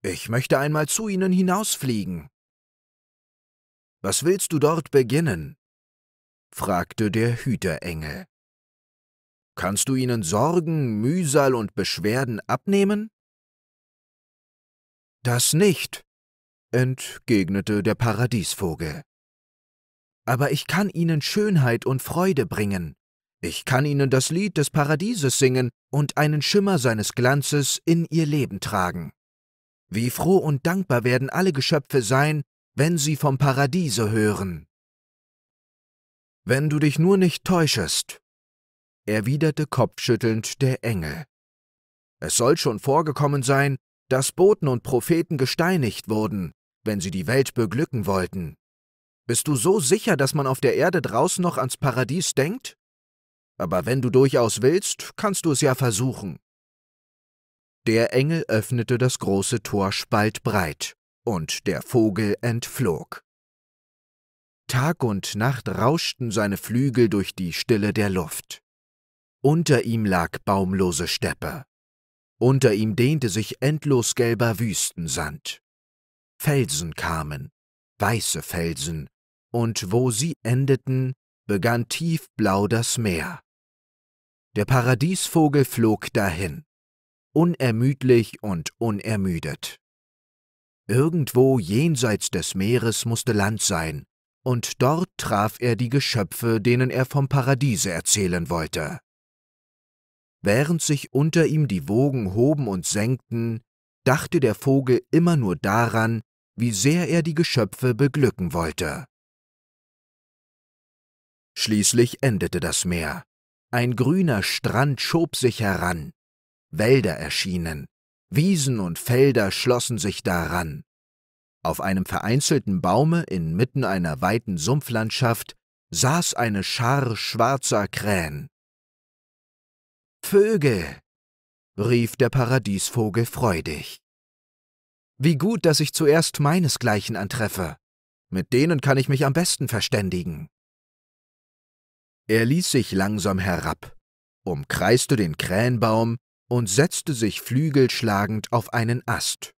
Ich möchte einmal zu ihnen hinausfliegen. Was willst du dort beginnen? fragte der Hüterengel. Kannst du ihnen Sorgen, Mühsal und Beschwerden abnehmen? Das nicht, entgegnete der Paradiesvogel. Aber ich kann Ihnen Schönheit und Freude bringen. Ich kann Ihnen das Lied des Paradieses singen und einen Schimmer seines Glanzes in Ihr Leben tragen. Wie froh und dankbar werden alle Geschöpfe sein, wenn sie vom Paradiese hören. Wenn du dich nur nicht täuschest, erwiderte kopfschüttelnd der Engel. Es soll schon vorgekommen sein, dass Boten und Propheten gesteinigt wurden, wenn sie die Welt beglücken wollten. Bist du so sicher, dass man auf der Erde draußen noch ans Paradies denkt? Aber wenn du durchaus willst, kannst du es ja versuchen. Der Engel öffnete das große Tor spaltbreit, und der Vogel entflog. Tag und Nacht rauschten seine Flügel durch die Stille der Luft. Unter ihm lag baumlose Steppe, unter ihm dehnte sich endlos gelber Wüstensand. Felsen kamen, weiße Felsen, und wo sie endeten, begann tiefblau das Meer. Der Paradiesvogel flog dahin, unermüdlich und unermüdet. Irgendwo jenseits des Meeres musste Land sein, und dort traf er die Geschöpfe, denen er vom Paradiese erzählen wollte. Während sich unter ihm die Wogen hoben und senkten, dachte der Vogel immer nur daran, wie sehr er die Geschöpfe beglücken wollte. Schließlich endete das Meer. Ein grüner Strand schob sich heran. Wälder erschienen. Wiesen und Felder schlossen sich daran. Auf einem vereinzelten Baume inmitten einer weiten Sumpflandschaft saß eine Schar schwarzer Krähen. Vögel, rief der Paradiesvogel freudig. Wie gut, dass ich zuerst meinesgleichen antreffe. Mit denen kann ich mich am besten verständigen. Er ließ sich langsam herab, umkreiste den Krähenbaum und setzte sich flügelschlagend auf einen Ast.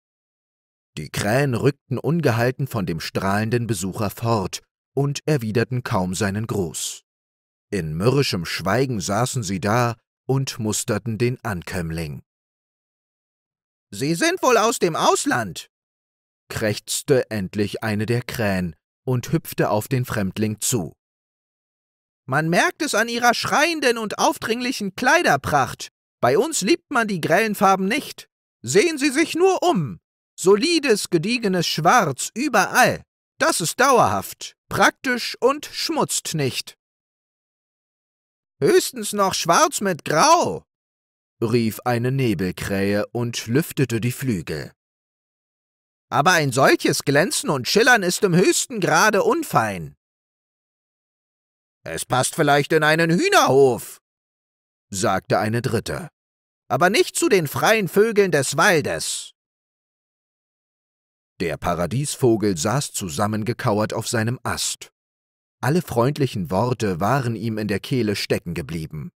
Die Krähen rückten ungehalten von dem strahlenden Besucher fort und erwiderten kaum seinen Gruß. In mürrischem Schweigen saßen sie da und musterten den Ankömmling. Sie sind wohl aus dem Ausland, krächzte endlich eine der Krähen und hüpfte auf den Fremdling zu. Man merkt es an ihrer schreienden und aufdringlichen Kleiderpracht. Bei uns liebt man die grellen Farben nicht. Sehen Sie sich nur um. Solides, gediegenes Schwarz überall. Das ist dauerhaft, praktisch und schmutzt nicht. Höchstens noch schwarz mit grau, rief eine Nebelkrähe und lüftete die Flügel. Aber ein solches Glänzen und Schillern ist im höchsten Grade unfein. Es passt vielleicht in einen Hühnerhof, sagte eine dritte, aber nicht zu den freien Vögeln des Waldes. Der Paradiesvogel saß zusammengekauert auf seinem Ast. Alle freundlichen Worte waren ihm in der Kehle stecken geblieben.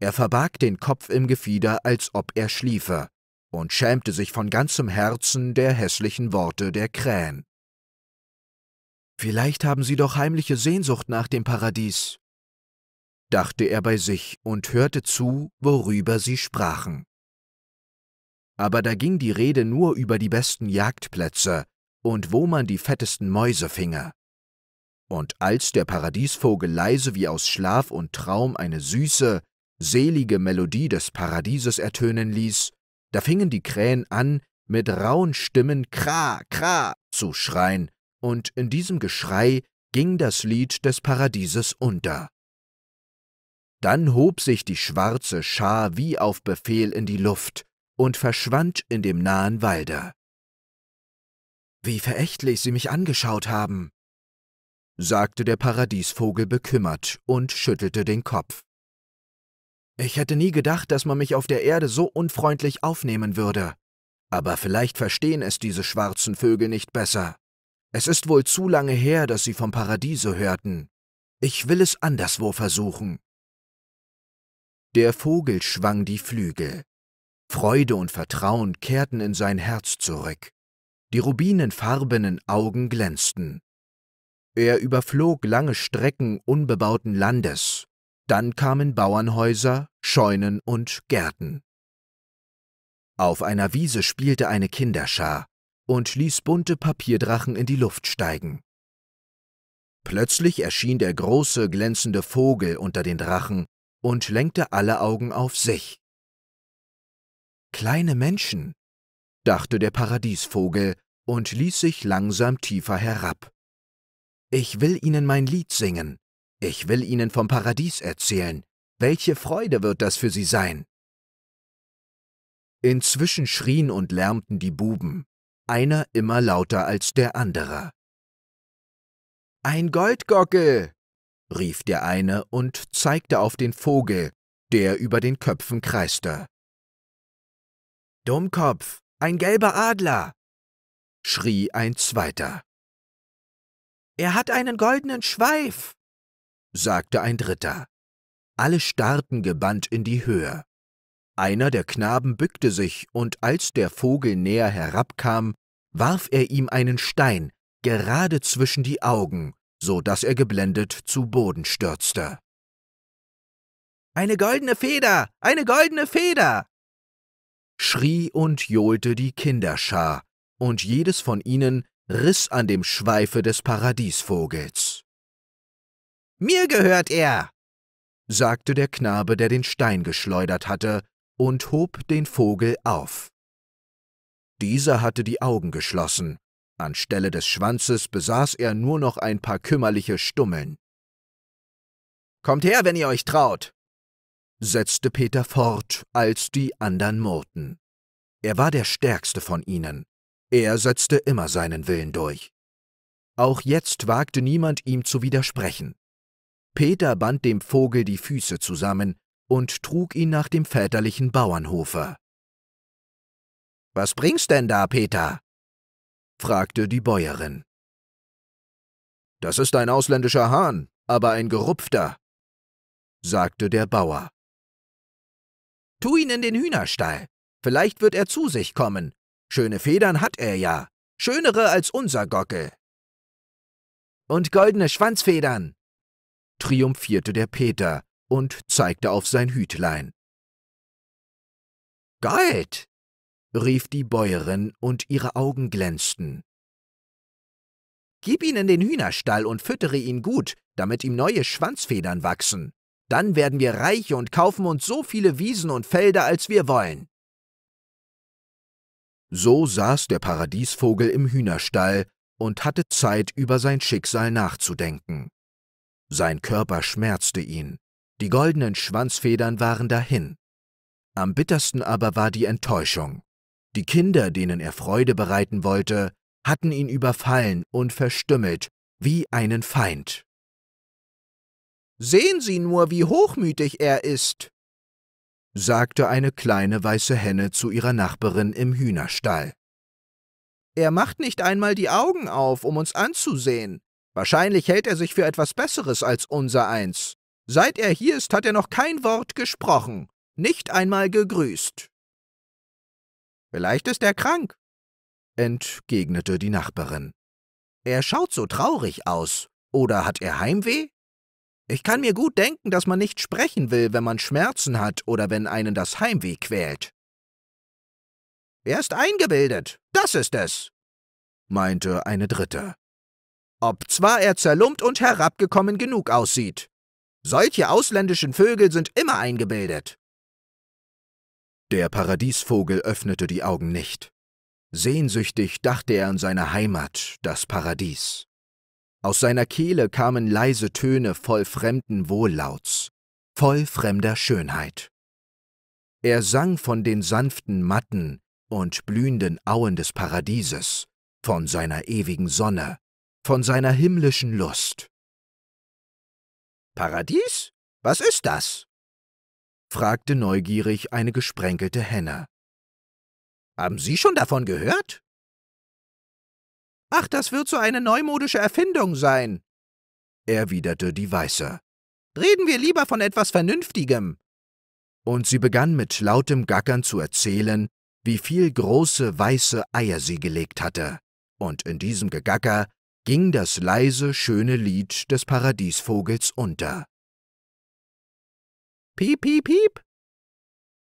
Er verbarg den Kopf im Gefieder, als ob er schliefe, und schämte sich von ganzem Herzen der hässlichen Worte der Krähen. Vielleicht haben sie doch heimliche Sehnsucht nach dem Paradies, dachte er bei sich und hörte zu, worüber sie sprachen. Aber da ging die Rede nur über die besten Jagdplätze und wo man die fettesten Mäuse finge. Und als der Paradiesvogel leise wie aus Schlaf und Traum eine süße, selige Melodie des Paradieses ertönen ließ, da fingen die Krähen an, mit rauen Stimmen Kra, Kra zu schreien, und in diesem Geschrei ging das Lied des Paradieses unter. Dann hob sich die schwarze Schar wie auf Befehl in die Luft und verschwand in dem nahen Walde. Wie verächtlich sie mich angeschaut haben, sagte der Paradiesvogel bekümmert und schüttelte den Kopf. Ich hätte nie gedacht, dass man mich auf der Erde so unfreundlich aufnehmen würde. Aber vielleicht verstehen es diese schwarzen Vögel nicht besser. Es ist wohl zu lange her, dass sie vom Paradiese hörten. Ich will es anderswo versuchen. Der Vogel schwang die Flügel. Freude und Vertrauen kehrten in sein Herz zurück. Die rubinenfarbenen Augen glänzten. Er überflog lange Strecken unbebauten Landes. Dann kamen Bauernhäuser, Scheunen und Gärten. Auf einer Wiese spielte eine Kinderschar und ließ bunte Papierdrachen in die Luft steigen. Plötzlich erschien der große, glänzende Vogel unter den Drachen und lenkte alle Augen auf sich. Kleine Menschen, dachte der Paradiesvogel und ließ sich langsam tiefer herab. Ich will ihnen mein Lied singen. Ich will ihnen vom Paradies erzählen. Welche Freude wird das für sie sein? Inzwischen schrien und lärmten die Buben, einer immer lauter als der andere. Ein Goldgockel! rief der eine und zeigte auf den Vogel, der über den Köpfen kreiste. Dummkopf, ein gelber Adler! schrie ein zweiter. Er hat einen goldenen Schweif, sagte ein Dritter. Alle starrten gebannt in die Höhe. Einer der Knaben bückte sich, und als der Vogel näher herabkam, warf er ihm einen Stein gerade zwischen die Augen, so daß er geblendet zu Boden stürzte. Eine goldene Feder! Eine goldene Feder! schrie und johlte die Kinderschar, und jedes von ihnen riss an dem Schweife des Paradiesvogels. Mir gehört er, sagte der Knabe, der den Stein geschleudert hatte, und hob den Vogel auf. Dieser hatte die Augen geschlossen, anstelle des Schwanzes besaß er nur noch ein paar kümmerliche Stummeln. Kommt her, wenn ihr euch traut, setzte Peter fort, als die andern murrten. Er war der stärkste von ihnen, er setzte immer seinen Willen durch. Auch jetzt wagte niemand ihm zu widersprechen. Peter band dem Vogel die Füße zusammen und trug ihn nach dem väterlichen Bauernhofe. Was bringst denn da, Peter? fragte die Bäuerin. Das ist ein ausländischer Hahn, aber ein gerupfter, sagte der Bauer. Tu ihn in den Hühnerstall, vielleicht wird er zu sich kommen Schöne Federn hat er ja, schönere als unser Gockel. Und goldene Schwanzfedern, triumphierte der Peter und zeigte auf sein Hütlein. Gold, rief die Bäuerin und ihre Augen glänzten. Gib ihn in den Hühnerstall und füttere ihn gut, damit ihm neue Schwanzfedern wachsen. Dann werden wir reich und kaufen uns so viele Wiesen und Felder, als wir wollen. So saß der Paradiesvogel im Hühnerstall und hatte Zeit, über sein Schicksal nachzudenken. Sein Körper schmerzte ihn, die goldenen Schwanzfedern waren dahin. Am bittersten aber war die Enttäuschung. Die Kinder, denen er Freude bereiten wollte, hatten ihn überfallen und verstümmelt, wie einen Feind. Sehen Sie nur, wie hochmütig er ist, sagte eine kleine weiße Henne zu ihrer Nachbarin im Hühnerstall. Er macht nicht einmal die Augen auf, um uns anzusehen. Wahrscheinlich hält er sich für etwas Besseres als unser eins. Seit er hier ist, hat er noch kein Wort gesprochen, nicht einmal gegrüßt. Vielleicht ist er krank, entgegnete die Nachbarin. Er schaut so traurig aus. Oder hat er Heimweh? Ich kann mir gut denken, dass man nicht sprechen will, wenn man Schmerzen hat oder wenn einen das Heimweh quält. Er ist eingebildet, das ist es, meinte eine Dritte. Ob zwar er zerlumpt und herabgekommen genug aussieht. Solche ausländischen Vögel sind immer eingebildet. Der Paradiesvogel öffnete die Augen nicht. Sehnsüchtig dachte er an seine Heimat, das Paradies. Aus seiner Kehle kamen leise Töne voll fremden Wohllauts, voll fremder Schönheit. Er sang von den sanften Matten und blühenden Auen des Paradieses, von seiner ewigen Sonne, von seiner himmlischen Lust. Paradies? Was ist das? fragte neugierig eine gesprenkelte Henne. Haben Sie schon davon gehört? »Ach, das wird so eine neumodische Erfindung sein«, erwiderte die Weiße. »Reden wir lieber von etwas Vernünftigem.« Und sie begann mit lautem Gackern zu erzählen, wie viel große weiße Eier sie gelegt hatte. Und in diesem Gegacker ging das leise, schöne Lied des Paradiesvogels unter. Piep, piep, piep,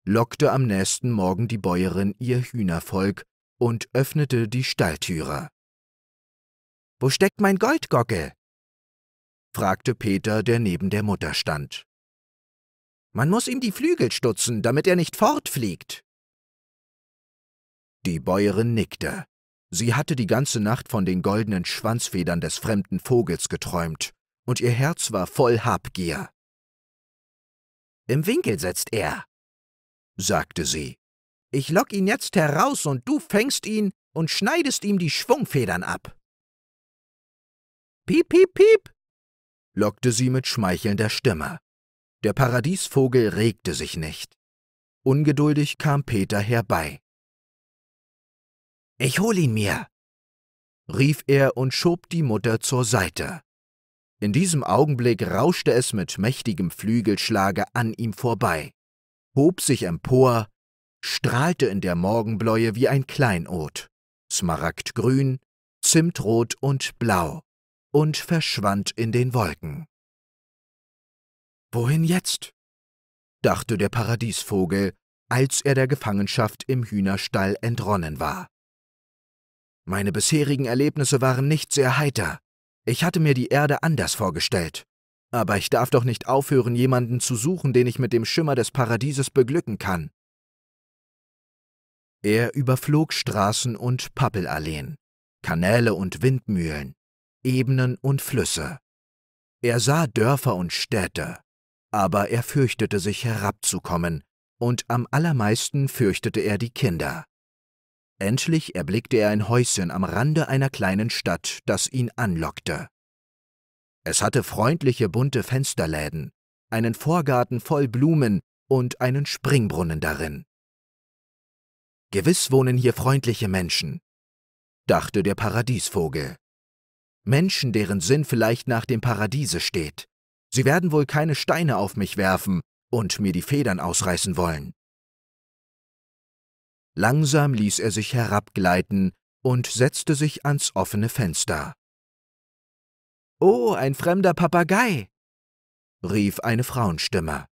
lockte am nächsten Morgen die Bäuerin ihr Hühnervolk und öffnete die Stalltüre. Wo steckt mein Goldgockel? fragte Peter, der neben der Mutter stand. Man muss ihm die Flügel stutzen, damit er nicht fortfliegt. Die Bäuerin nickte. Sie hatte die ganze Nacht von den goldenen Schwanzfedern des fremden Vogels geträumt, und ihr Herz war voll Habgier. Im Winkel sitzt er, sagte sie. Ich lock ihn jetzt heraus und du fängst ihn und schneidest ihm die Schwungfedern ab. Piep, piep, piep, lockte sie mit schmeichelnder Stimme. Der Paradiesvogel regte sich nicht. Ungeduldig kam Peter herbei. Ich hol ihn mir, rief er und schob die Mutter zur Seite. In diesem Augenblick rauschte es mit mächtigem Flügelschlage an ihm vorbei, hob sich empor, strahlte in der Morgenbläue wie ein Kleinod, smaragdgrün, zimtrot und blau und verschwand in den Wolken. Wohin jetzt? dachte der Paradiesvogel, als er der Gefangenschaft im Hühnerstall entronnen war. Meine bisherigen Erlebnisse waren nicht sehr heiter. Ich hatte mir die Erde anders vorgestellt. Aber ich darf doch nicht aufhören, jemanden zu suchen, den ich mit dem Schimmer des Paradieses beglücken kann. Er überflog Straßen und Pappelalleen, Kanäle und Windmühlen, Ebenen und Flüsse. Er sah Dörfer und Städte, aber er fürchtete sich herabzukommen, und am allermeisten fürchtete er die Kinder. Endlich erblickte er ein Häuschen am Rande einer kleinen Stadt, das ihn anlockte. Es hatte freundliche bunte Fensterläden, einen Vorgarten voll Blumen und einen Springbrunnen darin. Gewiss wohnen hier freundliche Menschen, dachte der Paradiesvogel. Menschen, deren Sinn vielleicht nach dem Paradiese steht. Sie werden wohl keine Steine auf mich werfen und mir die Federn ausreißen wollen. Langsam ließ er sich herabgleiten und setzte sich ans offene Fenster. Oh, ein fremder Papagei! rief eine Frauenstimme.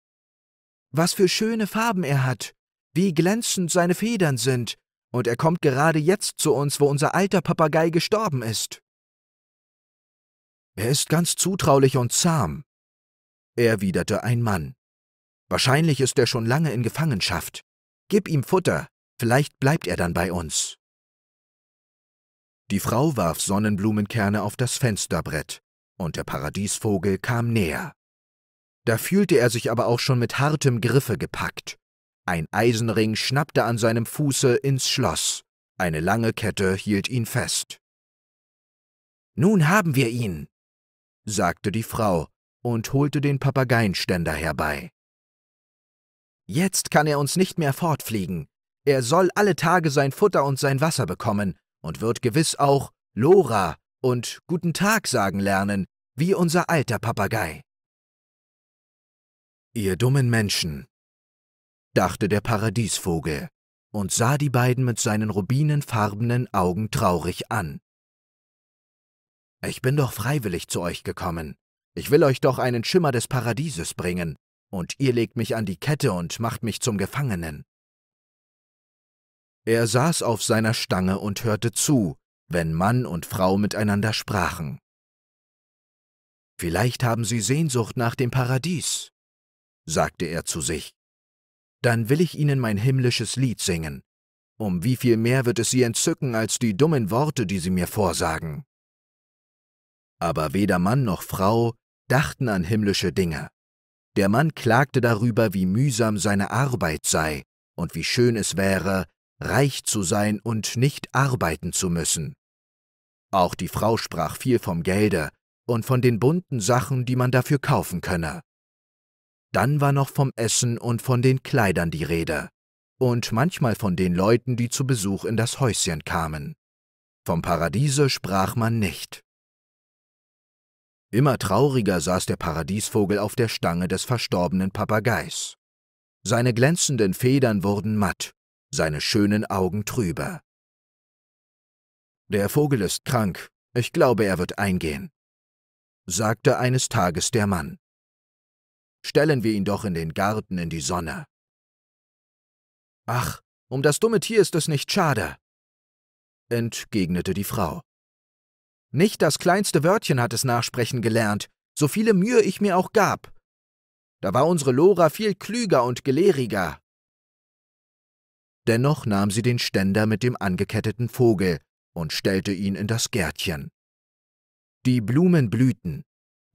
Was für schöne Farben er hat, wie glänzend seine Federn sind, und er kommt gerade jetzt zu uns, wo unser alter Papagei gestorben ist. Er ist ganz zutraulich und zahm, erwiderte ein Mann. Wahrscheinlich ist er schon lange in Gefangenschaft. Gib ihm Futter, vielleicht bleibt er dann bei uns. Die Frau warf Sonnenblumenkerne auf das Fensterbrett, und der Paradiesvogel kam näher. Da fühlte er sich aber auch schon mit hartem Griffe gepackt. Ein Eisenring schnappte an seinem Fuße ins Schloss, eine lange Kette hielt ihn fest. Nun haben wir ihn, sagte die Frau und holte den Papageienständer herbei. Jetzt kann er uns nicht mehr fortfliegen. Er soll alle Tage sein Futter und sein Wasser bekommen und wird gewiss auch Lora und Guten Tag sagen lernen, wie unser alter Papagei. Ihr dummen Menschen, dachte der Paradiesvogel und sah die beiden mit seinen rubinenfarbenen Augen traurig an. Ich bin doch freiwillig zu euch gekommen. Ich will euch doch einen Schimmer des Paradieses bringen, und ihr legt mich an die Kette und macht mich zum Gefangenen. Er saß auf seiner Stange und hörte zu, wenn Mann und Frau miteinander sprachen. Vielleicht haben sie Sehnsucht nach dem Paradies, sagte er zu sich. Dann will ich ihnen mein himmlisches Lied singen. Um wie viel mehr wird es sie entzücken als die dummen Worte, die sie mir vorsagen. Aber weder Mann noch Frau dachten an himmlische Dinge. Der Mann klagte darüber, wie mühsam seine Arbeit sei und wie schön es wäre, reich zu sein und nicht arbeiten zu müssen. Auch die Frau sprach viel vom Gelde und von den bunten Sachen, die man dafür kaufen könne. Dann war noch vom Essen und von den Kleidern die Rede, und manchmal von den Leuten, die zu Besuch in das Häuschen kamen. Vom Paradiese sprach man nicht. Immer trauriger saß der Paradiesvogel auf der Stange des verstorbenen Papageis. Seine glänzenden Federn wurden matt, seine schönen Augen trüber. Der Vogel ist krank, ich glaube, er wird eingehen, sagte eines Tages der Mann. Stellen wir ihn doch in den Garten in die Sonne. Ach, um das dumme Tier ist es nicht schade, entgegnete die Frau. Nicht das kleinste Wörtchen hat es nachsprechen gelernt, so viele Mühe ich mir auch gab. Da war unsere Lora viel klüger und gelehriger. Dennoch nahm sie den Ständer mit dem angeketteten Vogel und stellte ihn in das Gärtchen. Die Blumen blühten,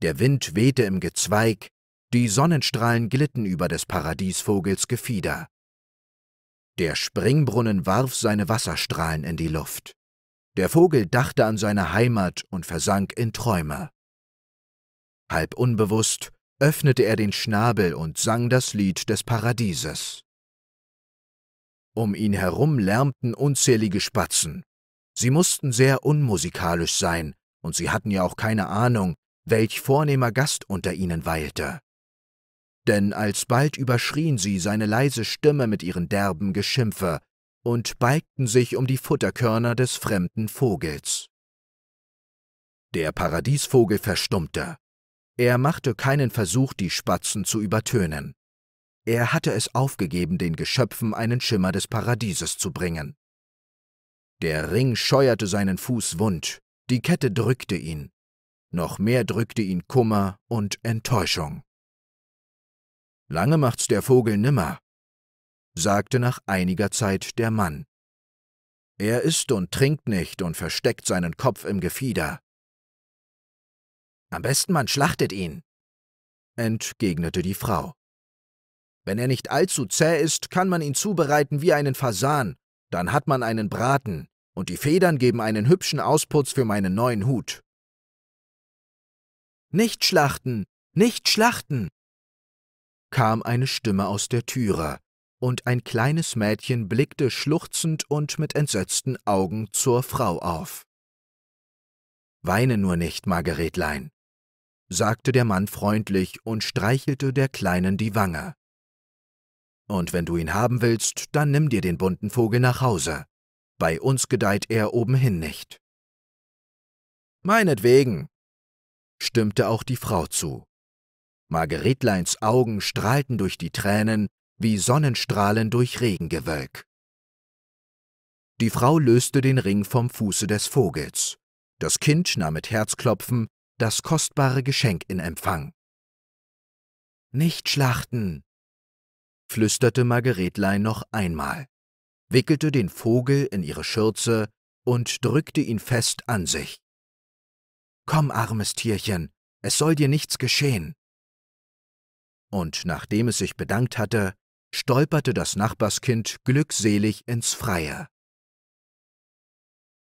der Wind wehte im Gezweig, die Sonnenstrahlen glitten über des Paradiesvogels Gefieder. Der Springbrunnen warf seine Wasserstrahlen in die Luft. Der Vogel dachte an seine Heimat und versank in Träume. Halb unbewusst öffnete er den Schnabel und sang das Lied des Paradieses. Um ihn herum lärmten unzählige Spatzen. Sie mussten sehr unmusikalisch sein, und sie hatten ja auch keine Ahnung, welch vornehmer Gast unter ihnen weilte. Denn alsbald überschrien sie seine leise Stimme mit ihren derben Geschimpfe, und balgten sich um die Futterkörner des fremden Vogels. Der Paradiesvogel verstummte. Er machte keinen Versuch, die Spatzen zu übertönen. Er hatte es aufgegeben, den Geschöpfen einen Schimmer des Paradieses zu bringen. Der Ring scheuerte seinen Fuß wund, die Kette drückte ihn, noch mehr drückte ihn Kummer und Enttäuschung. Lange macht's der Vogel nimmer, sagte nach einiger Zeit der Mann. Er isst und trinkt nicht und versteckt seinen Kopf im Gefieder. Am besten man schlachtet ihn, entgegnete die Frau. Wenn er nicht allzu zäh ist, kann man ihn zubereiten wie einen Fasan, dann hat man einen Braten, und die Federn geben einen hübschen Ausputz für meinen neuen Hut. Nicht schlachten, nicht schlachten! kam eine Stimme aus der Türe, und ein kleines Mädchen blickte schluchzend und mit entsetzten Augen zur Frau auf. Weine nur nicht, Margaretlein, sagte der Mann freundlich und streichelte der Kleinen die Wange. Und wenn du ihn haben willst, dann nimm dir den bunten Vogel nach Hause. Bei uns gedeiht er obenhin nicht. Meinetwegen, stimmte auch die Frau zu. Margaretleins Augen strahlten durch die Tränen, wie Sonnenstrahlen durch Regengewölk. Die Frau löste den Ring vom Fuße des Vogels. Das Kind nahm mit Herzklopfen das kostbare Geschenk in Empfang. Nicht schlachten, flüsterte Margaretlein noch einmal, wickelte den Vogel in ihre Schürze und drückte ihn fest an sich. Komm, armes Tierchen, es soll dir nichts geschehen. Und nachdem es sich bedankt hatte, stolperte das Nachbarskind glückselig ins Freie.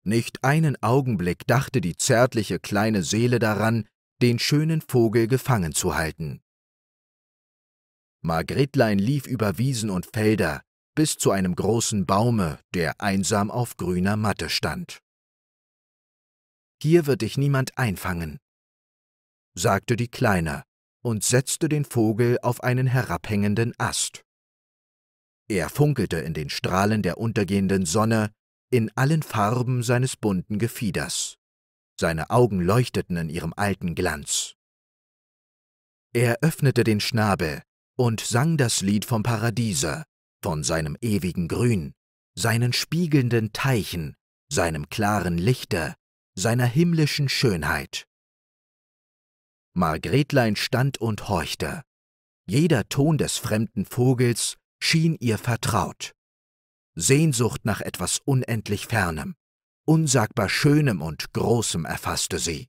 Nicht einen Augenblick dachte die zärtliche kleine Seele daran, den schönen Vogel gefangen zu halten. Margretlein lief über Wiesen und Felder bis zu einem großen Baume, der einsam auf grüner Matte stand. Hier wird dich niemand einfangen, sagte die Kleine und setzte den Vogel auf einen herabhängenden Ast. Er funkelte in den Strahlen der untergehenden Sonne, in allen Farben seines bunten Gefieders. Seine Augen leuchteten in ihrem alten Glanz. Er öffnete den Schnabel und sang das Lied vom Paradiese, von seinem ewigen Grün, seinen spiegelnden Teichen, seinem klaren Lichte, seiner himmlischen Schönheit. Margretlein stand und horchte. Jeder Ton des fremden Vogels schien ihr vertraut. Sehnsucht nach etwas unendlich Fernem, unsagbar Schönem und Großem erfasste sie.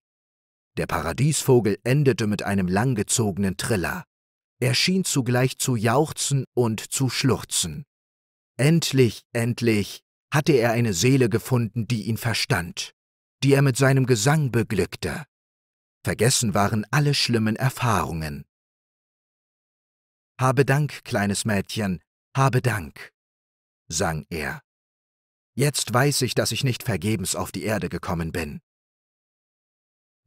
Der Paradiesvogel endete mit einem langgezogenen Triller. Er schien zugleich zu jauchzen und zu schluchzen. Endlich, endlich hatte er eine Seele gefunden, die ihn verstand, die er mit seinem Gesang beglückte. Vergessen waren alle schlimmen Erfahrungen, habe Dank, kleines Mädchen, habe Dank, sang er. Jetzt weiß ich, dass ich nicht vergebens auf die Erde gekommen bin.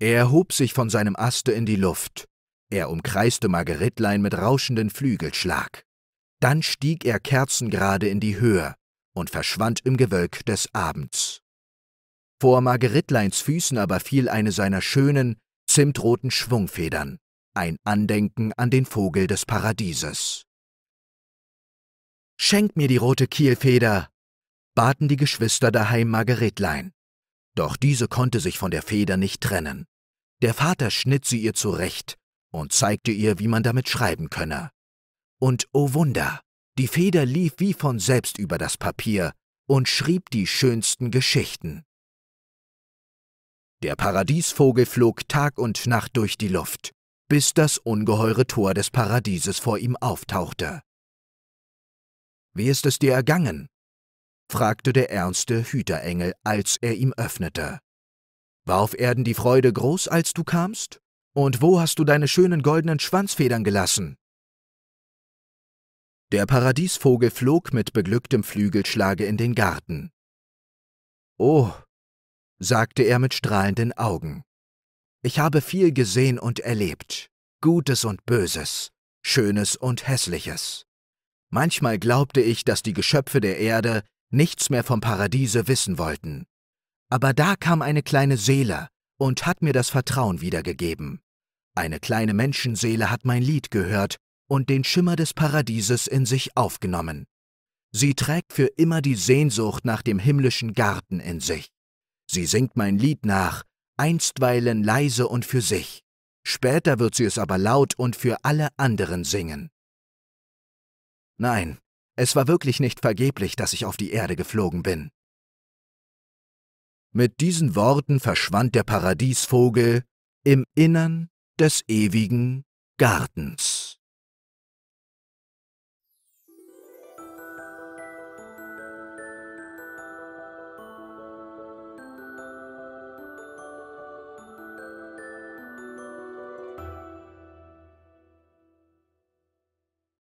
Er hob sich von seinem Aste in die Luft. Er umkreiste Margeritlein mit rauschenden Flügelschlag. Dann stieg er kerzengerade in die Höhe und verschwand im Gewölk des Abends. Vor Margeritleins Füßen aber fiel eine seiner schönen, zimtroten Schwungfedern ein Andenken an den Vogel des Paradieses. Schenk mir die rote Kielfeder, baten die Geschwister daheim Margaretlein. Doch diese konnte sich von der Feder nicht trennen. Der Vater schnitt sie ihr zurecht und zeigte ihr, wie man damit schreiben könne. Und o oh Wunder, die Feder lief wie von selbst über das Papier und schrieb die schönsten Geschichten. Der Paradiesvogel flog Tag und Nacht durch die Luft bis das ungeheure Tor des Paradieses vor ihm auftauchte. Wie ist es dir ergangen? fragte der ernste Hüterengel, als er ihm öffnete. War auf Erden die Freude groß, als du kamst? Und wo hast du deine schönen goldenen Schwanzfedern gelassen? Der Paradiesvogel flog mit beglücktem Flügelschlage in den Garten. Oh, sagte er mit strahlenden Augen, ich habe viel gesehen und erlebt, Gutes und Böses, Schönes und Hässliches. Manchmal glaubte ich, dass die Geschöpfe der Erde nichts mehr vom Paradiese wissen wollten. Aber da kam eine kleine Seele und hat mir das Vertrauen wiedergegeben. Eine kleine Menschenseele hat mein Lied gehört und den Schimmer des Paradieses in sich aufgenommen. Sie trägt für immer die Sehnsucht nach dem himmlischen Garten in sich. Sie singt mein Lied nach einstweilen leise und für sich, später wird sie es aber laut und für alle anderen singen. Nein, es war wirklich nicht vergeblich, dass ich auf die Erde geflogen bin. Mit diesen Worten verschwand der Paradiesvogel im Innern des ewigen Gartens.